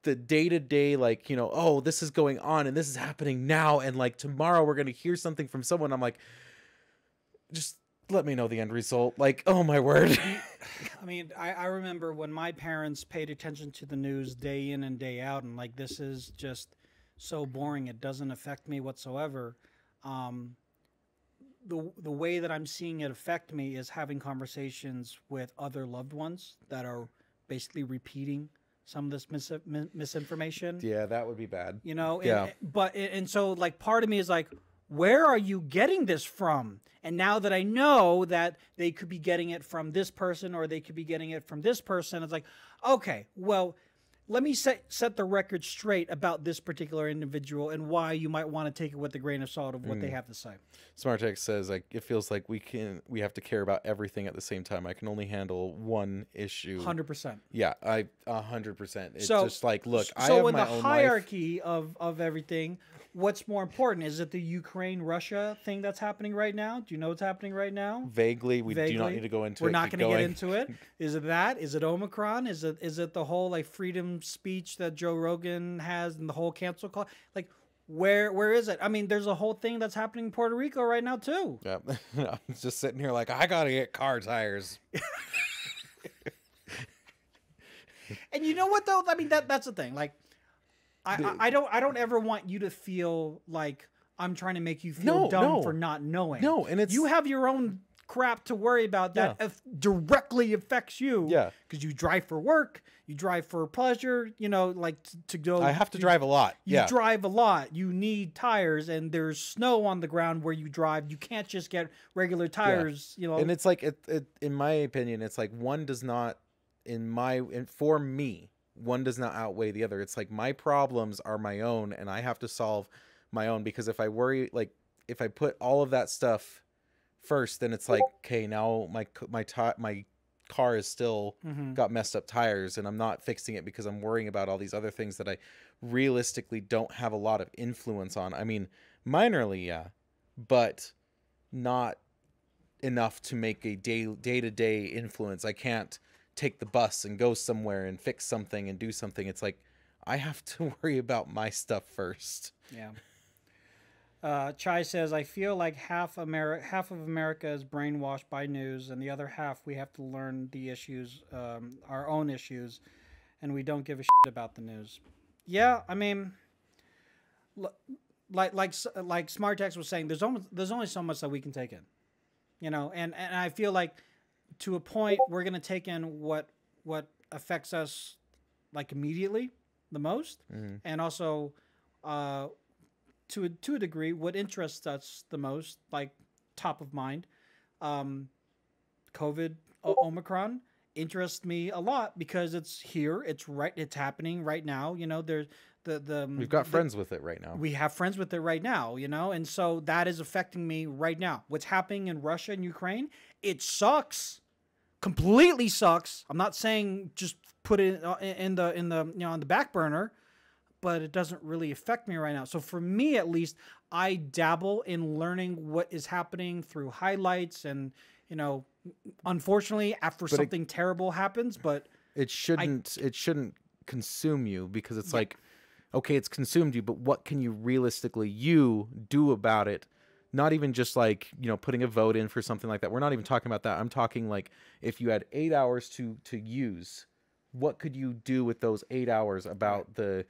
the day to day, like, you know, oh, this is going on and this is happening now, and like tomorrow we're gonna hear something from someone. I'm like, just let me know the end result. Like, oh my word. I mean, I, I remember when my parents paid attention to the news day in and day out, and like this is just so boring, it doesn't affect me whatsoever. Um the the way that I'm seeing it affect me is having conversations with other loved ones that are basically repeating some of this mis- misinformation. Yeah, that would be bad. You know, yeah. but and so like part of me is like where are you getting this from? And now that I know that they could be getting it from this person or they could be getting it from this person, it's like, okay, well, let me set set the record straight about this particular individual and why you might want to take it with a grain of salt of what mm. they hmm. have to say. Smartex says like it feels like we can we have to care about everything at the same time. I can only handle one issue. Hundred percent. Yeah, I hundred percent. It's so, just like look. So I have in the hierarchy life. of of everything, what's more important? Is it the Ukraine Russia thing that's happening right now? Do you know what's happening right now? Vaguely, we Vaguely. do not need to go into. We're it. not going to get into it. Is it that? Is it Omicron? Is it is it the whole like freedom speech that Joe Rogan has and the whole cancel call? Like, where where is it? I mean, there's a whole thing that's happening in Puerto Rico right now too. Yeah, I'm just sitting here like I gotta get car tires. and you know what though? I mean that that's the thing. Like I, I don't I don't ever want you to feel like I'm trying to make you feel no, dumb no. for not knowing. No, and it's you have your own crap to worry about that yeah. af- directly affects you. Yeah, because you drive for work, you drive for pleasure. You know, like t- to go. I have to you, drive a lot. You yeah. drive a lot. You need tires, and there's snow on the ground where you drive. You can't just get regular tires. Yeah. You know, and it's like it, it, In my opinion, it's like one does not. In my in, for me, one does not outweigh the other. It's like my problems are my own and I have to solve my own because if I worry like if I put all of that stuff first, then it's like okay, now my my my car is still mm-hmm. got messed up tires and I'm not fixing it because I'm worrying about all these other things that I realistically don't have a lot of influence on. I mean, minorly, yeah, but not enough to make a day day to day influence. I can't take the bus and go somewhere and fix something and do something. It's like I have to worry about my stuff first. Yeah. Uh, Chai says, "I feel like half America, half of America is brainwashed by news, and the other half we have to learn the issues, um, our own issues, and we don't give a shit about the news." Yeah, I mean, like like like Smart Text was saying, there's only there's only so much that we can take in, you know, and and I feel like to a point we're going to take in what what affects us like immediately the most mm-hmm. and also uh, to a, to a degree what interests us the most like top of mind um, covid o- omicron interests me a lot because it's here it's right it's happening right now you know there's the the um, we've got the, friends with it right now we have friends with it right now you know and so that is affecting me right now what's happening in russia and ukraine it sucks completely sucks. I'm not saying just put it uh, in the in the you know on the back burner, but it doesn't really affect me right now. So for me at least, I dabble in learning what is happening through highlights and you know, unfortunately after but something it, terrible happens, but it shouldn't I, it shouldn't consume you because it's yeah. like okay, it's consumed you, but what can you realistically you do about it not even just like you know putting a vote in for something like that we're not even talking about that i'm talking like if you had eight hours to to use what could you do with those eight hours about the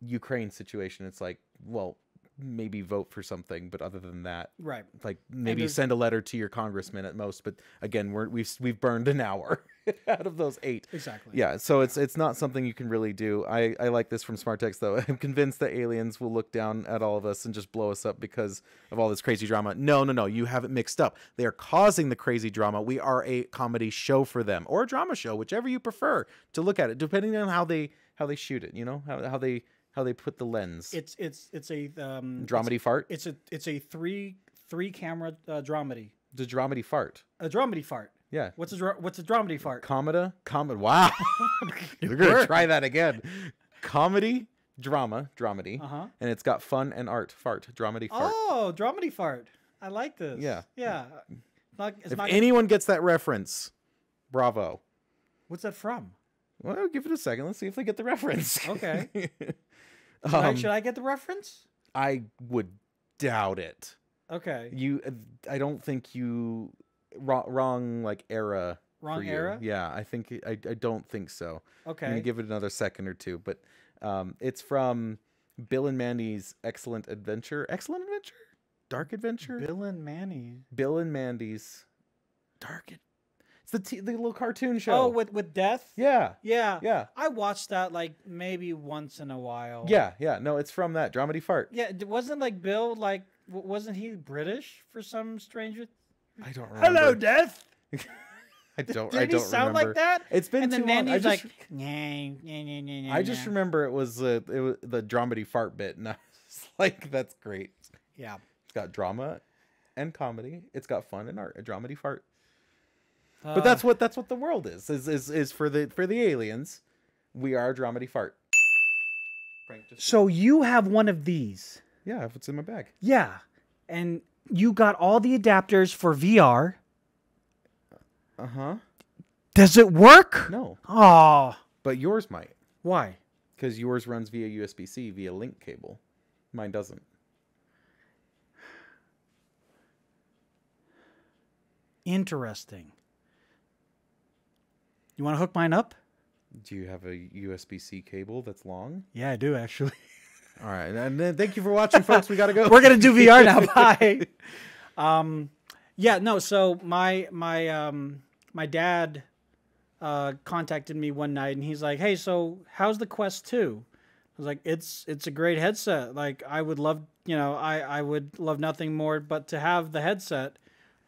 ukraine situation it's like well maybe vote for something, but other than that, right? Like maybe send a letter to your congressman at most. But again, we're, we've we've burned an hour out of those eight. Exactly. Yeah. So yeah. it's it's not something you can really do. I I like this from Smart Text though. I'm convinced that aliens will look down at all of us and just blow us up because of all this crazy drama. No, no, no. You have it mixed up. They are causing the crazy drama. We are a comedy show for them or a drama show, whichever you prefer to look at it, depending on how they how they shoot it. You know how how they how they put the lens. It's it's it's a um, dramedy it's, fart. It's a it's a three three camera uh, dramedy. The dramedy fart. A dramedy fart. Yeah. What's a what's a dramedy fart? Comeda. comedy. Wow. We're gonna try that again. Comedy, drama, dramedy, uh -huh. and it's got fun and art. Fart. Dramedy. Fart. Oh, dramedy fart. I like this. Yeah. Yeah. Not, if not... anyone gets that reference, bravo. What's that from? Well, give it a second. Let's see if they get the reference. Okay. Should, um, I, should I get the reference? I would doubt it. Okay. You, I don't think you wrong, wrong like era. Wrong era. Yeah, I think I, I don't think so. Okay. I'm gonna give it another second or two, but um, it's from Bill and Mandy's Excellent Adventure. Excellent Adventure. Dark Adventure. Bill and Manny. Bill and Mandy's Dark Adventure the t- the little cartoon show. Oh, with with death. Yeah. Yeah. Yeah. I watched that like maybe once in a while. Yeah. Yeah. No, it's from that dramedy fart. Yeah. It wasn't like Bill like wasn't he British for some strange? I don't remember. Hello, death. I don't. Did I don't he sound remember. like that? It's been and too long. I just, like, yeah nyeh, nyeh, I just remember it was uh, it was the dramedy fart bit, and I was like, "That's great." Yeah, it's got drama and comedy. It's got fun and art. A dramedy fart but uh, that's what that's what the world is. Is is is for the for the aliens, we are dramedy fart. Frank just So you have one of these. Yeah, if it's in my bag. Yeah. And you got all the adapters for VR. Uh-huh. Does it work? No. Oh. But yours might. Why? Because yours runs via USB C via link cable. Mine doesn't. Interesting. You want to hook mine up? Do you have a USB C cable that's long? Yeah, I do actually. All right. And then thank you for watching, folks. We got to go. We're going to do VR now. Bye. um, yeah, no. So my, my, um, my dad, uh, contacted me one night and he's like, Hey, so how's the quest two? I was like, it's, it's a great headset. Like I would love, you know, I, I would love nothing more, but to have the headset,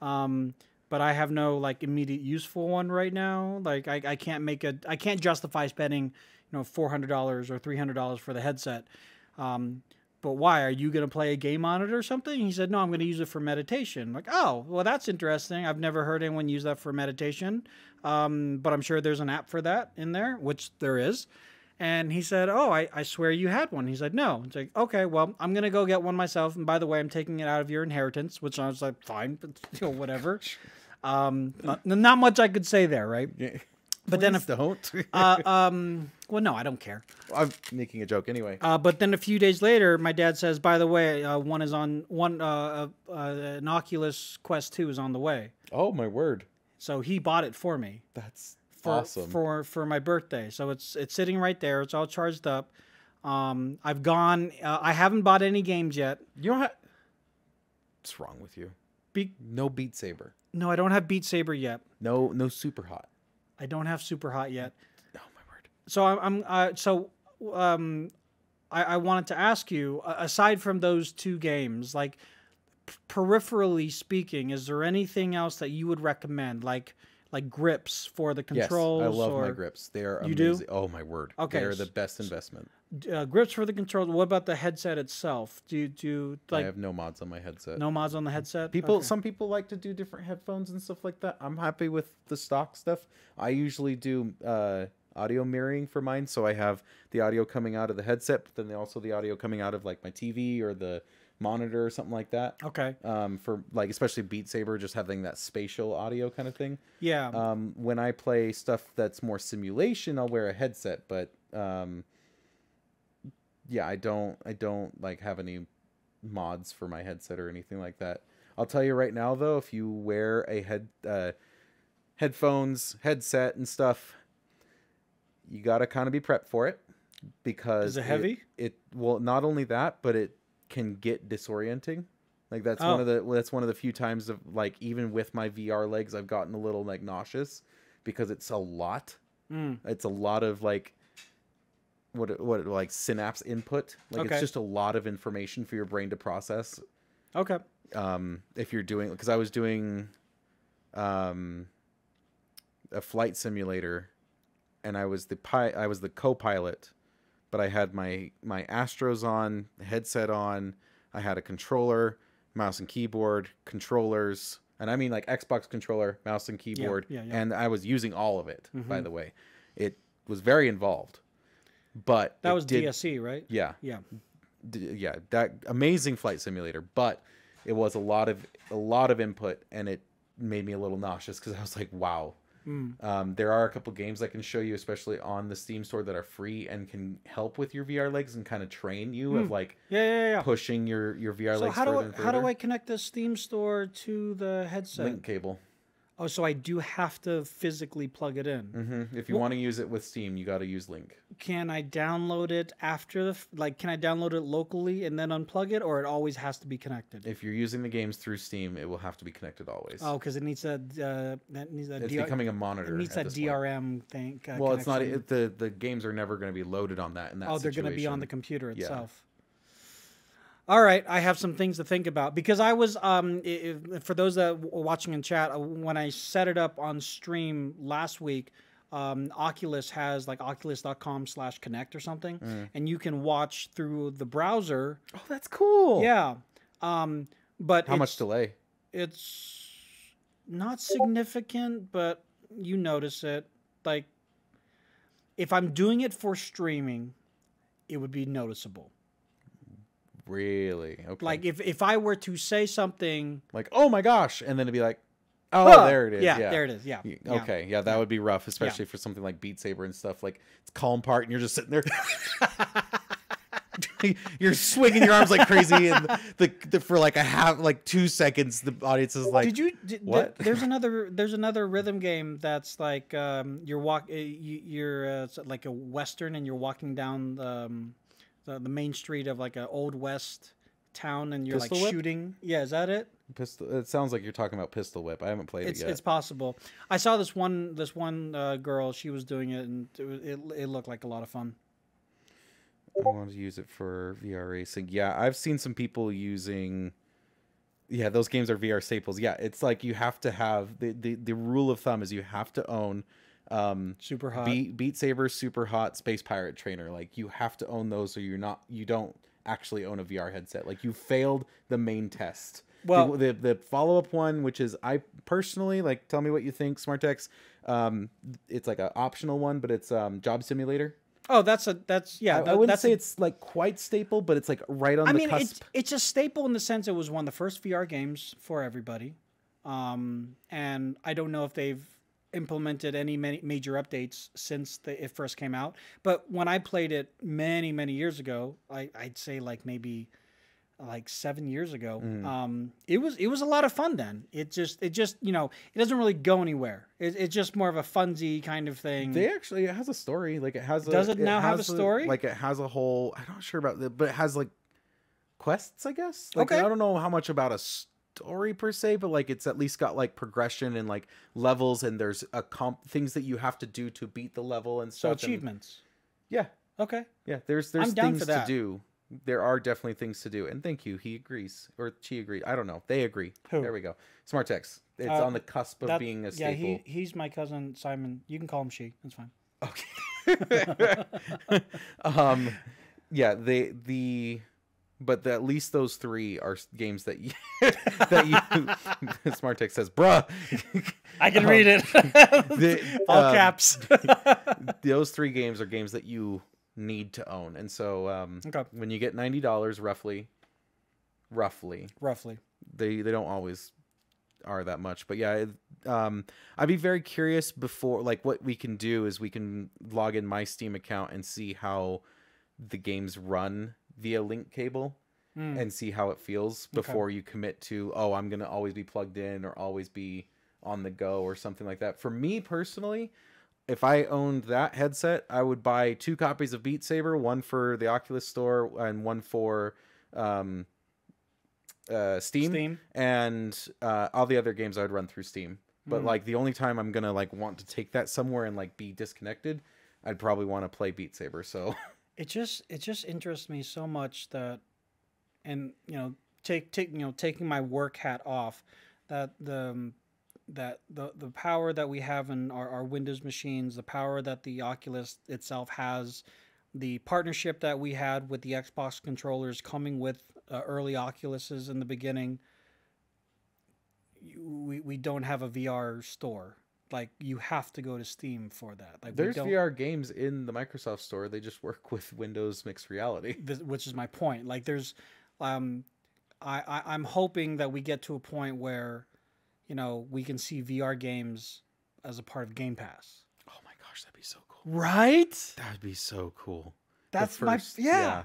um, but I have no like immediate useful one right now. Like I, I can't make a I can't justify spending you know four hundred dollars or three hundred dollars for the headset. Um, but why are you going to play a game on it or something? He said, no, I'm going to use it for meditation. like, oh, well, that's interesting. I've never heard anyone use that for meditation. Um, but I'm sure there's an app for that in there, which there is. And he said, oh, I, I swear you had one. He's like, no. It's like, okay, well, I'm going to go get one myself. And by the way, I'm taking it out of your inheritance, which I was like, fine, but you know, whatever. Um, uh, not, not much I could say there, right? Yeah. But Please then if the not uh, um, well, no, I don't care. I'm making a joke anyway. Uh, but then a few days later, my dad says, "By the way, uh, one is on one. Uh, uh, uh, an Oculus Quest Two is on the way." Oh my word! So he bought it for me. That's for, awesome for for my birthday. So it's it's sitting right there. It's all charged up. Um, I've gone. I haven't bought any games yet. You know what? What's wrong with you? Be- no Beat Saber. No, I don't have Beat Saber yet. No, no Super Hot. I don't have Super Hot yet. Oh my word. So I'm, I'm uh, so um, I, I wanted to ask you aside from those two games, like peripherally speaking, is there anything else that you would recommend? Like like grips for the controls. Yes, I love or... my grips. They are amazing. you do. Oh my word. Okay, they are the best investment uh, grips for the controls. What about the headset itself? Do you do like? I have no mods on my headset. No mods on the headset. People, okay. some people like to do different headphones and stuff like that. I'm happy with the stock stuff. I usually do uh, audio mirroring for mine, so I have the audio coming out of the headset, but then also the audio coming out of like my TV or the monitor or something like that. Okay. Um, for like especially Beat Saber, just having that spatial audio kind of thing. Yeah. Um, when I play stuff that's more simulation, I'll wear a headset, but um, yeah, I don't I don't like have any mods for my headset or anything like that. I'll tell you right now though, if you wear a head uh, headphones, headset, and stuff, you gotta kind of be prepped for it because is it heavy? It, it well, not only that, but it can get disorienting. Like that's oh. one of the that's one of the few times of like even with my VR legs, I've gotten a little like nauseous because it's a lot. Mm. It's a lot of like what it, what it, like synapse input. Like okay. it's just a lot of information for your brain to process. Okay. Um, if you're doing because I was doing, um, a flight simulator, and I was the pi I was the co-pilot, but I had my my Astros on headset on. I had a controller, mouse and keyboard, controllers, and I mean like Xbox controller, mouse and keyboard, yeah, yeah, yeah. and I was using all of it. Mm -hmm. By mm-hmm. the way, it was very involved. But that was did, DSC, right? Yeah. Yeah. D- yeah, that amazing flight simulator, but it was a lot of a lot of input and it made me a little nauseous because I was like, wow. Mm. Um, there are a couple games I can show you, especially on the Steam store, that are free and can help with your VR legs and kind of train you mm. of like yeah, yeah, yeah, pushing your your VR so legs. How do I, how do I connect the Steam store to the headset? Link cable. Oh, so I do have to physically plug it in. Mm-hmm. If you well, want to use it with Steam, you got to use Link. Can I download it after the like? Can I download it locally and then unplug it, or it always has to be connected? If you're using the games through Steam, it will have to be connected always. Oh, because it needs a Uh, that needs It's DR- becoming a monitor. It needs a DRM point. thing. Uh, well, connection. it's not it, the the games are never going to be loaded on that. In that. Oh, they're going to be on the computer itself. Yeah all right, I have some things to think about because I was um, if, for those that are watching in chat uh, when I set it up on stream last week. Um, Oculus has like oculus.com slash connect or something, mm. and you can watch through the browser. Oh, that's cool. Yeah. Um, but how much delay? It's not significant, but you notice it. Like, if I'm doing it for streaming, it would be noticeable. Really? Okay. Like if if I were to say something like "Oh my gosh," and then it'd be like, "Oh, there it is." Yeah, yeah, there it is. Yeah. yeah. Okay. Yeah, that yeah. would be rough, especially for something like Beat Saber and stuff. Like it's calm part, and you're just sitting there. you're swinging your arms like crazy, and the, the, for like a half, like two seconds, the audience is like, "Did you did, what?" there's another there's another rhythm game that's like um, you're walk eh, uh, you, are uh, like a western, and you're walking down the. Um, the, the main street of like an old west town, and you're Pistol like Whip? shooting. Yeah, is that it? Pistol. It sounds like you're talking about Pistol Whip. I haven't played it's, it yet. It's possible. I saw this one this one uh, girl. She was doing it, and it, it, it looked like a lot of fun. I want to use it for VR racing. Yeah, I've seen some people using. Yeah, those games are VR staples. Yeah, it's like you have to have the, the, the rule of thumb is you have to own um super hot beat, beat saber super hot space pirate trainer like you have to own those or you're not you don't actually own a vr headset like you failed the main test well the, the, the follow-up one which is i personally like tell me what you think smartex um it's like an optional one but it's um job simulator Oh, that's a that's yeah. I, I wouldn't say a, it's like quite staple, but it's like right on. I the mean, cusp. It's, it's a staple in the sense it was one of the first VR games for everybody, um, and I don't know if they've implemented any major updates since the, it first came out. But when I played it many, many years ago, I, would say like maybe like seven years ago, mm. um, it was it was a lot of fun then. It just it just you know it doesn't really go anywhere. It, it's just more of a funsy kind of thing. They actually it has a story. Like it has. A, Does it, it now have a story? A, like it has a whole. I'm not sure about that, but it has like quests, I guess. Like, okay. I don't know how much about a story per se, but like it's at least got like progression and like levels, and there's a comp things that you have to do to beat the level and stuff. So achievements. And, yeah. Okay. Yeah. There's there's things to do. There are definitely things to do, and thank you. He agrees or she agrees. I don't know. They agree. Who? There we go. Smart text. It's uh, on the cusp of that, being a staple. Yeah, he, he's my cousin Simon. You can call him she. That's fine. Okay. um, yeah. They the but the, at least those three are games that you that you smart tech says bruh i can um, read it the, all um, caps those three games are games that you need to own and so um, okay. when you get $90 roughly roughly roughly they they don't always are that much but yeah um, i'd be very curious before like what we can do is we can log in my steam account and see how the games run via link cable mm. and see how it feels before okay. you commit to oh i'm going to always be plugged in or always be on the go or something like that for me personally if i owned that headset i would buy two copies of beat saber one for the oculus store and one for um, uh, steam, steam, and uh, all the other games i would run through steam but mm. like the only time i'm going to like want to take that somewhere and like be disconnected I'd probably want to play Beat Saber. So it just it just interests me so much that and you know take take you know taking my work hat off that the um, that the the power that we have in our, our windows machines the power that the oculus itself has the partnership that we had with the xbox controllers coming with uh, early oculuses in the beginning we, we don't have a vr store like you have to go to Steam for that. Like there's VR games in the Microsoft store. They just work with Windows mixed reality, this, which is my point. Like there's, um, I, I I'm hoping that we get to a point where, you know, we can see VR games as a part of Game Pass. Oh my gosh, that'd be so cool. Right? That'd be so cool. That's first, my yeah. yeah.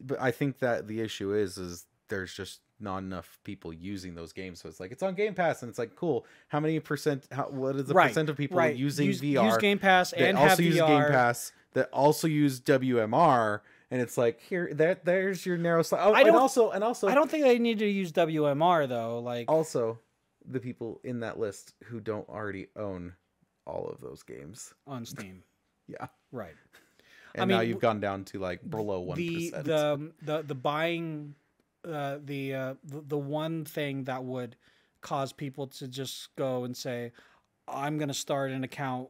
But I think that the issue is is there's just not enough people using those games. So it's like it's on Game Pass, and it's like cool. How many percent? How, what is the right, percent of people right. using use, VR? Use Game Pass and also use Game Pass that also use WMR. And it's like here, that there's your narrow slide. Oh, I don't, and also, and also, I don't think they need to use WMR though. Like also, the people in that list who don't already own all of those games on Steam. yeah. Right. And I mean, now you've gone down to like below one percent. the um, the the buying uh, the uh, the one thing that would cause people to just go and say, "I'm going to start an account,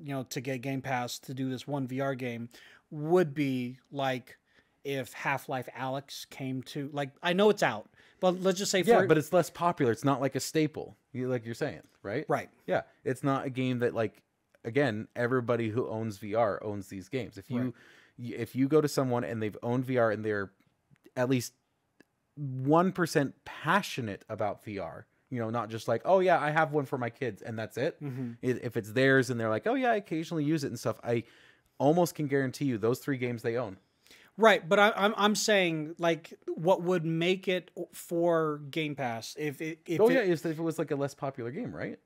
you know, to get Game Pass to do this one VR game," would be like if Half Life Alex came to like I know it's out, but let's just say yeah, for, but it's less popular. It's not like a staple, like you're saying, right? Right. Yeah, it's not a game that like again everybody who owns VR owns these games. If you right. if you go to someone and they've owned VR and they're at least 1% passionate about VR. You know, not just like, oh, yeah, I have one for my kids and that's it. Mm-hmm. If it's theirs and they're like, oh, yeah, I occasionally use it and stuff, I almost can guarantee you those three games they own. Right, but I, am I'm, I'm saying like what would make it for Game Pass if it if oh it, yeah if it was like a less popular game, right?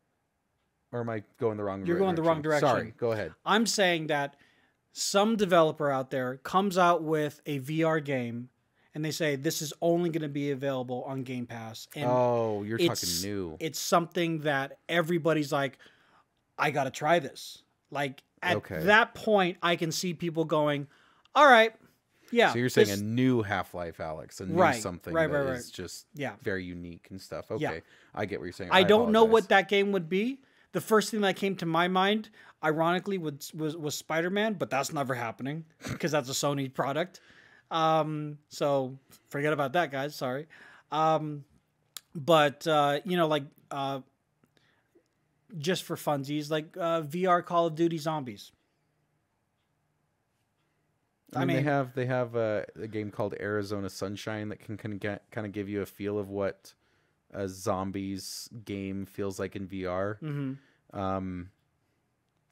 Or am I going the wrong? You're direction? going the wrong direction. Sorry, go ahead. I'm saying that some developer out there comes out with a VR game and they say this is only going to be available on Game Pass. And oh, you're talking new. It's something that everybody's like, I got to try this. Like at okay. that point, I can see people going, all right. Yeah. So you're saying this... a new Half Life, Alex, a new right, something right, right, right. just yeah. very unique and stuff. Okay, yeah. I get what you're saying. I, I don't apologize. know what that game would be. The first thing that came to my mind, ironically, was was, was Spider Man, but that's never happening because that's a Sony product. Um, so forget about that, guys. Sorry. Um, but uh, you know, like uh, just for funsies, like uh, VR Call of Duty Zombies. I mean, I mean, they have they have a, uh, a, game called Arizona Sunshine that can, can get, kind of give you a feel of what a zombies game feels like in VR. Mm-hmm. Um,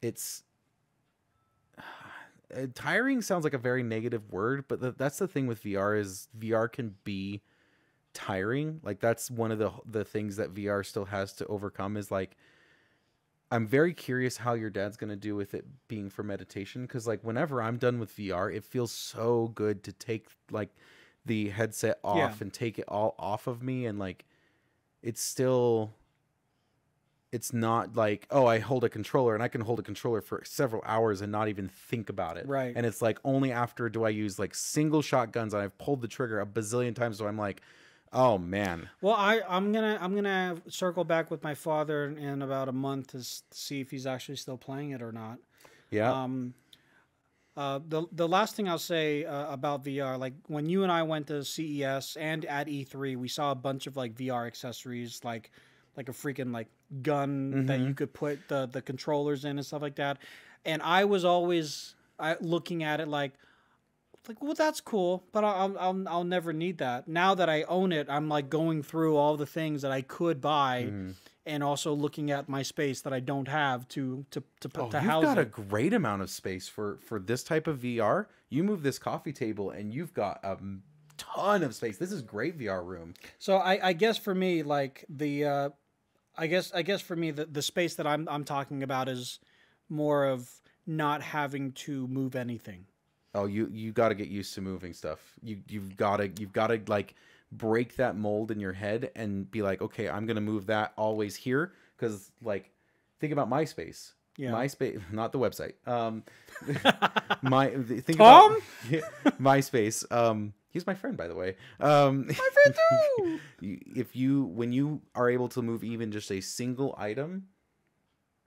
it's uh, tiring sounds like a very negative word, but th- that's the thing with VR is VR can be tiring. Like that's one of the the things that VR still has to overcome is like I'm very curious how your dad's going to do with it being for meditation cuz like whenever I'm done with VR, it feels so good to take like the headset off yeah. and take it all off of me and like it's still it's not like oh i hold a controller and i can hold a controller for several hours and not even think about it right and it's like only after do i use like single shotguns and i've pulled the trigger a bazillion times so i'm like oh man well i i'm gonna i'm gonna circle back with my father in about a month to see if he's actually still playing it or not yeah um uh, the the last thing I'll say uh, about VR, like when you and I went to CES and at E3, we saw a bunch of like VR accessories, like like a freaking like gun mm-hmm. that you mm-hmm. could put the the controllers in and stuff like that. And I was always I, looking at it like like well that's cool, but I'll, I'll I'll never need that. Now that I own it, I'm like going through all the things that I could buy. Mm-hmm and also looking at my space that I don't have to to to, oh, to house. You've got it. a great amount of space for for this type of VR. You move this coffee table and you've got a ton of space. This is great VR room. So I, I guess for me, like the uh, I guess I guess for me the, the space that I'm I'm talking about is more of not having to move anything. Oh, you you got to get used to moving stuff. You you've got to you've got to like break that mold in your head and be like, okay, I'm gonna move that always here because like think about my space. Yeah. MySpace, not the website. Um, my think Tom? about MySpace. Um, he's my friend, by the way. Um, my friend too. if you, when you are able to move even just a single item,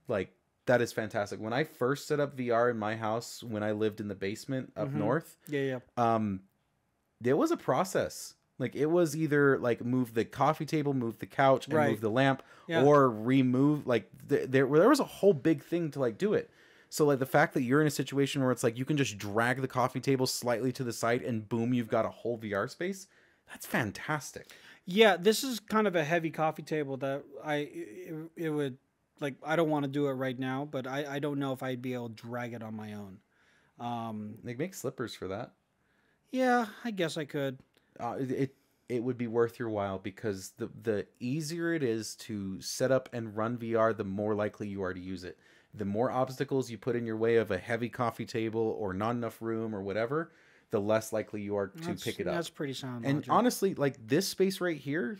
like that is fantastic. When I first set up VR in my house, when I lived in the basement up mm -hmm. north, yeah, yeah, um, there was a process like it was either like move the coffee table, move the couch, and right. move the lamp, yeah. or remove like th- there there was a whole big thing to like do it. So like the fact that you're in a situation where it's like you can just drag the coffee table slightly to the side and boom, you've got a whole VR space. That's fantastic. Yeah, this is kind of a heavy coffee table that I it, it would like I don't want to do it right now, but I I don't know if I'd be able to drag it on my own. Um, they make slippers for that. Yeah, I guess I could uh, it it would be worth your while because the the easier it is to set up and run VR, the more likely you are to use it. The more obstacles you put in your way of a heavy coffee table or not enough room or whatever, the less likely you are to that's, pick it up. That's pretty sound. And logic. honestly, like this space right here,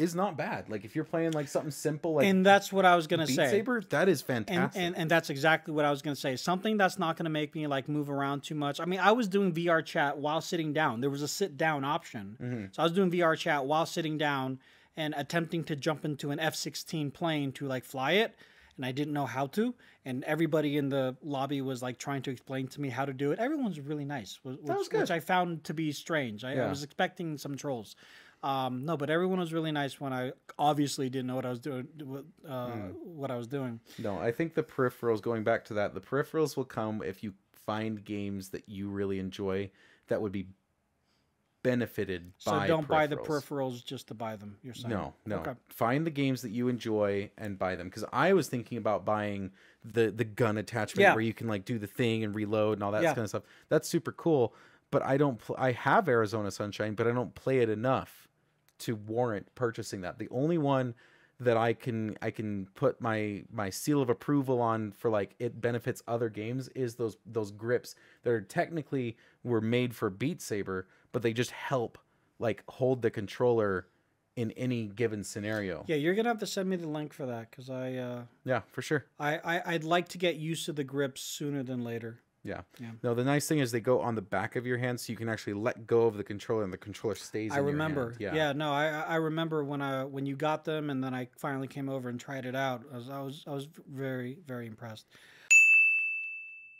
is not bad. Like if you're playing like something simple, like and that's what I was gonna Beat say. Saber, that is fantastic. And, and, and that's exactly what I was gonna say. Something that's not gonna make me like move around too much. I mean, I was doing VR chat while sitting down. There was a sit down option, mm-hmm. so I was doing VR chat while sitting down and attempting to jump into an F sixteen plane to like fly it, and I didn't know how to. And everybody in the lobby was like trying to explain to me how to do it. Everyone's really nice, which, that was good. which I found to be strange. I, yeah. I was expecting some trolls um, no, but everyone was really nice when I obviously didn't know what I was doing. Uh, mm. What I was doing. No, I think the peripherals. Going back to that, the peripherals will come if you find games that you really enjoy that would be benefited so by. So don't buy the peripherals just to buy them. You're saying no, no. Okay. Find the games that you enjoy and buy them. Because I was thinking about buying the the gun attachment yeah. where you can like do the thing and reload and all that yeah. kind of stuff. That's super cool. But I don't. Pl- I have Arizona Sunshine, but I don't play it enough to warrant purchasing that. The only one that I can I can put my my seal of approval on for like it benefits other games is those those grips that are technically were made for Beat Saber, but they just help like hold the controller in any given scenario. Yeah, you're gonna have to send me the link for that because I. Uh, yeah, for sure. I, I I'd like to get used to the grips sooner than later. Yeah. yeah. No, the nice thing is they go on the back of your hand, so you can actually let go of the controller, and the controller stays. I remember. Yeah. yeah. No, I I remember when I when you got them, and then I finally came over and tried it out. I was I was, I was very very impressed.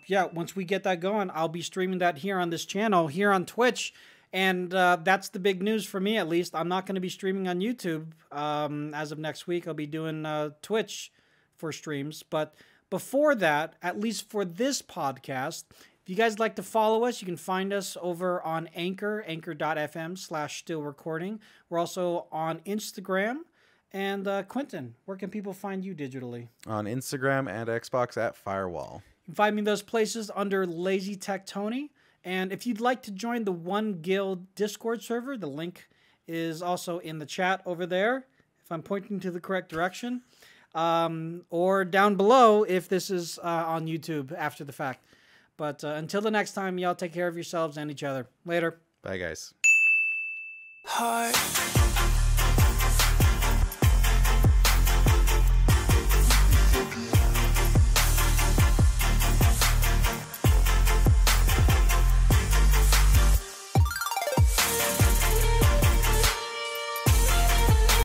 Yeah. Once we get that going, I'll be streaming that here on this channel, here on Twitch. And uh, that's the big news for me, at least. I'm not going to be streaming on YouTube um, as of next week. I'll be doing uh, Twitch for streams, but before that, at least for this podcast, if you guys like to follow us, you can find us over on Anchor, anchor.fm slash still recording. We're also on Instagram. And uh, Quentin, where can people find you digitally? On Instagram and Xbox at Firewall. You can find me those places under Lazy Tech Tony. And if you'd like to join the One Guild Discord server, the link is also in the chat over there, if I'm pointing to the correct direction um, or down below if this is uh, on YouTube after the fact. But uh, until the next time, y'all take care of yourselves and each other. Later. Bye, guys. Hi.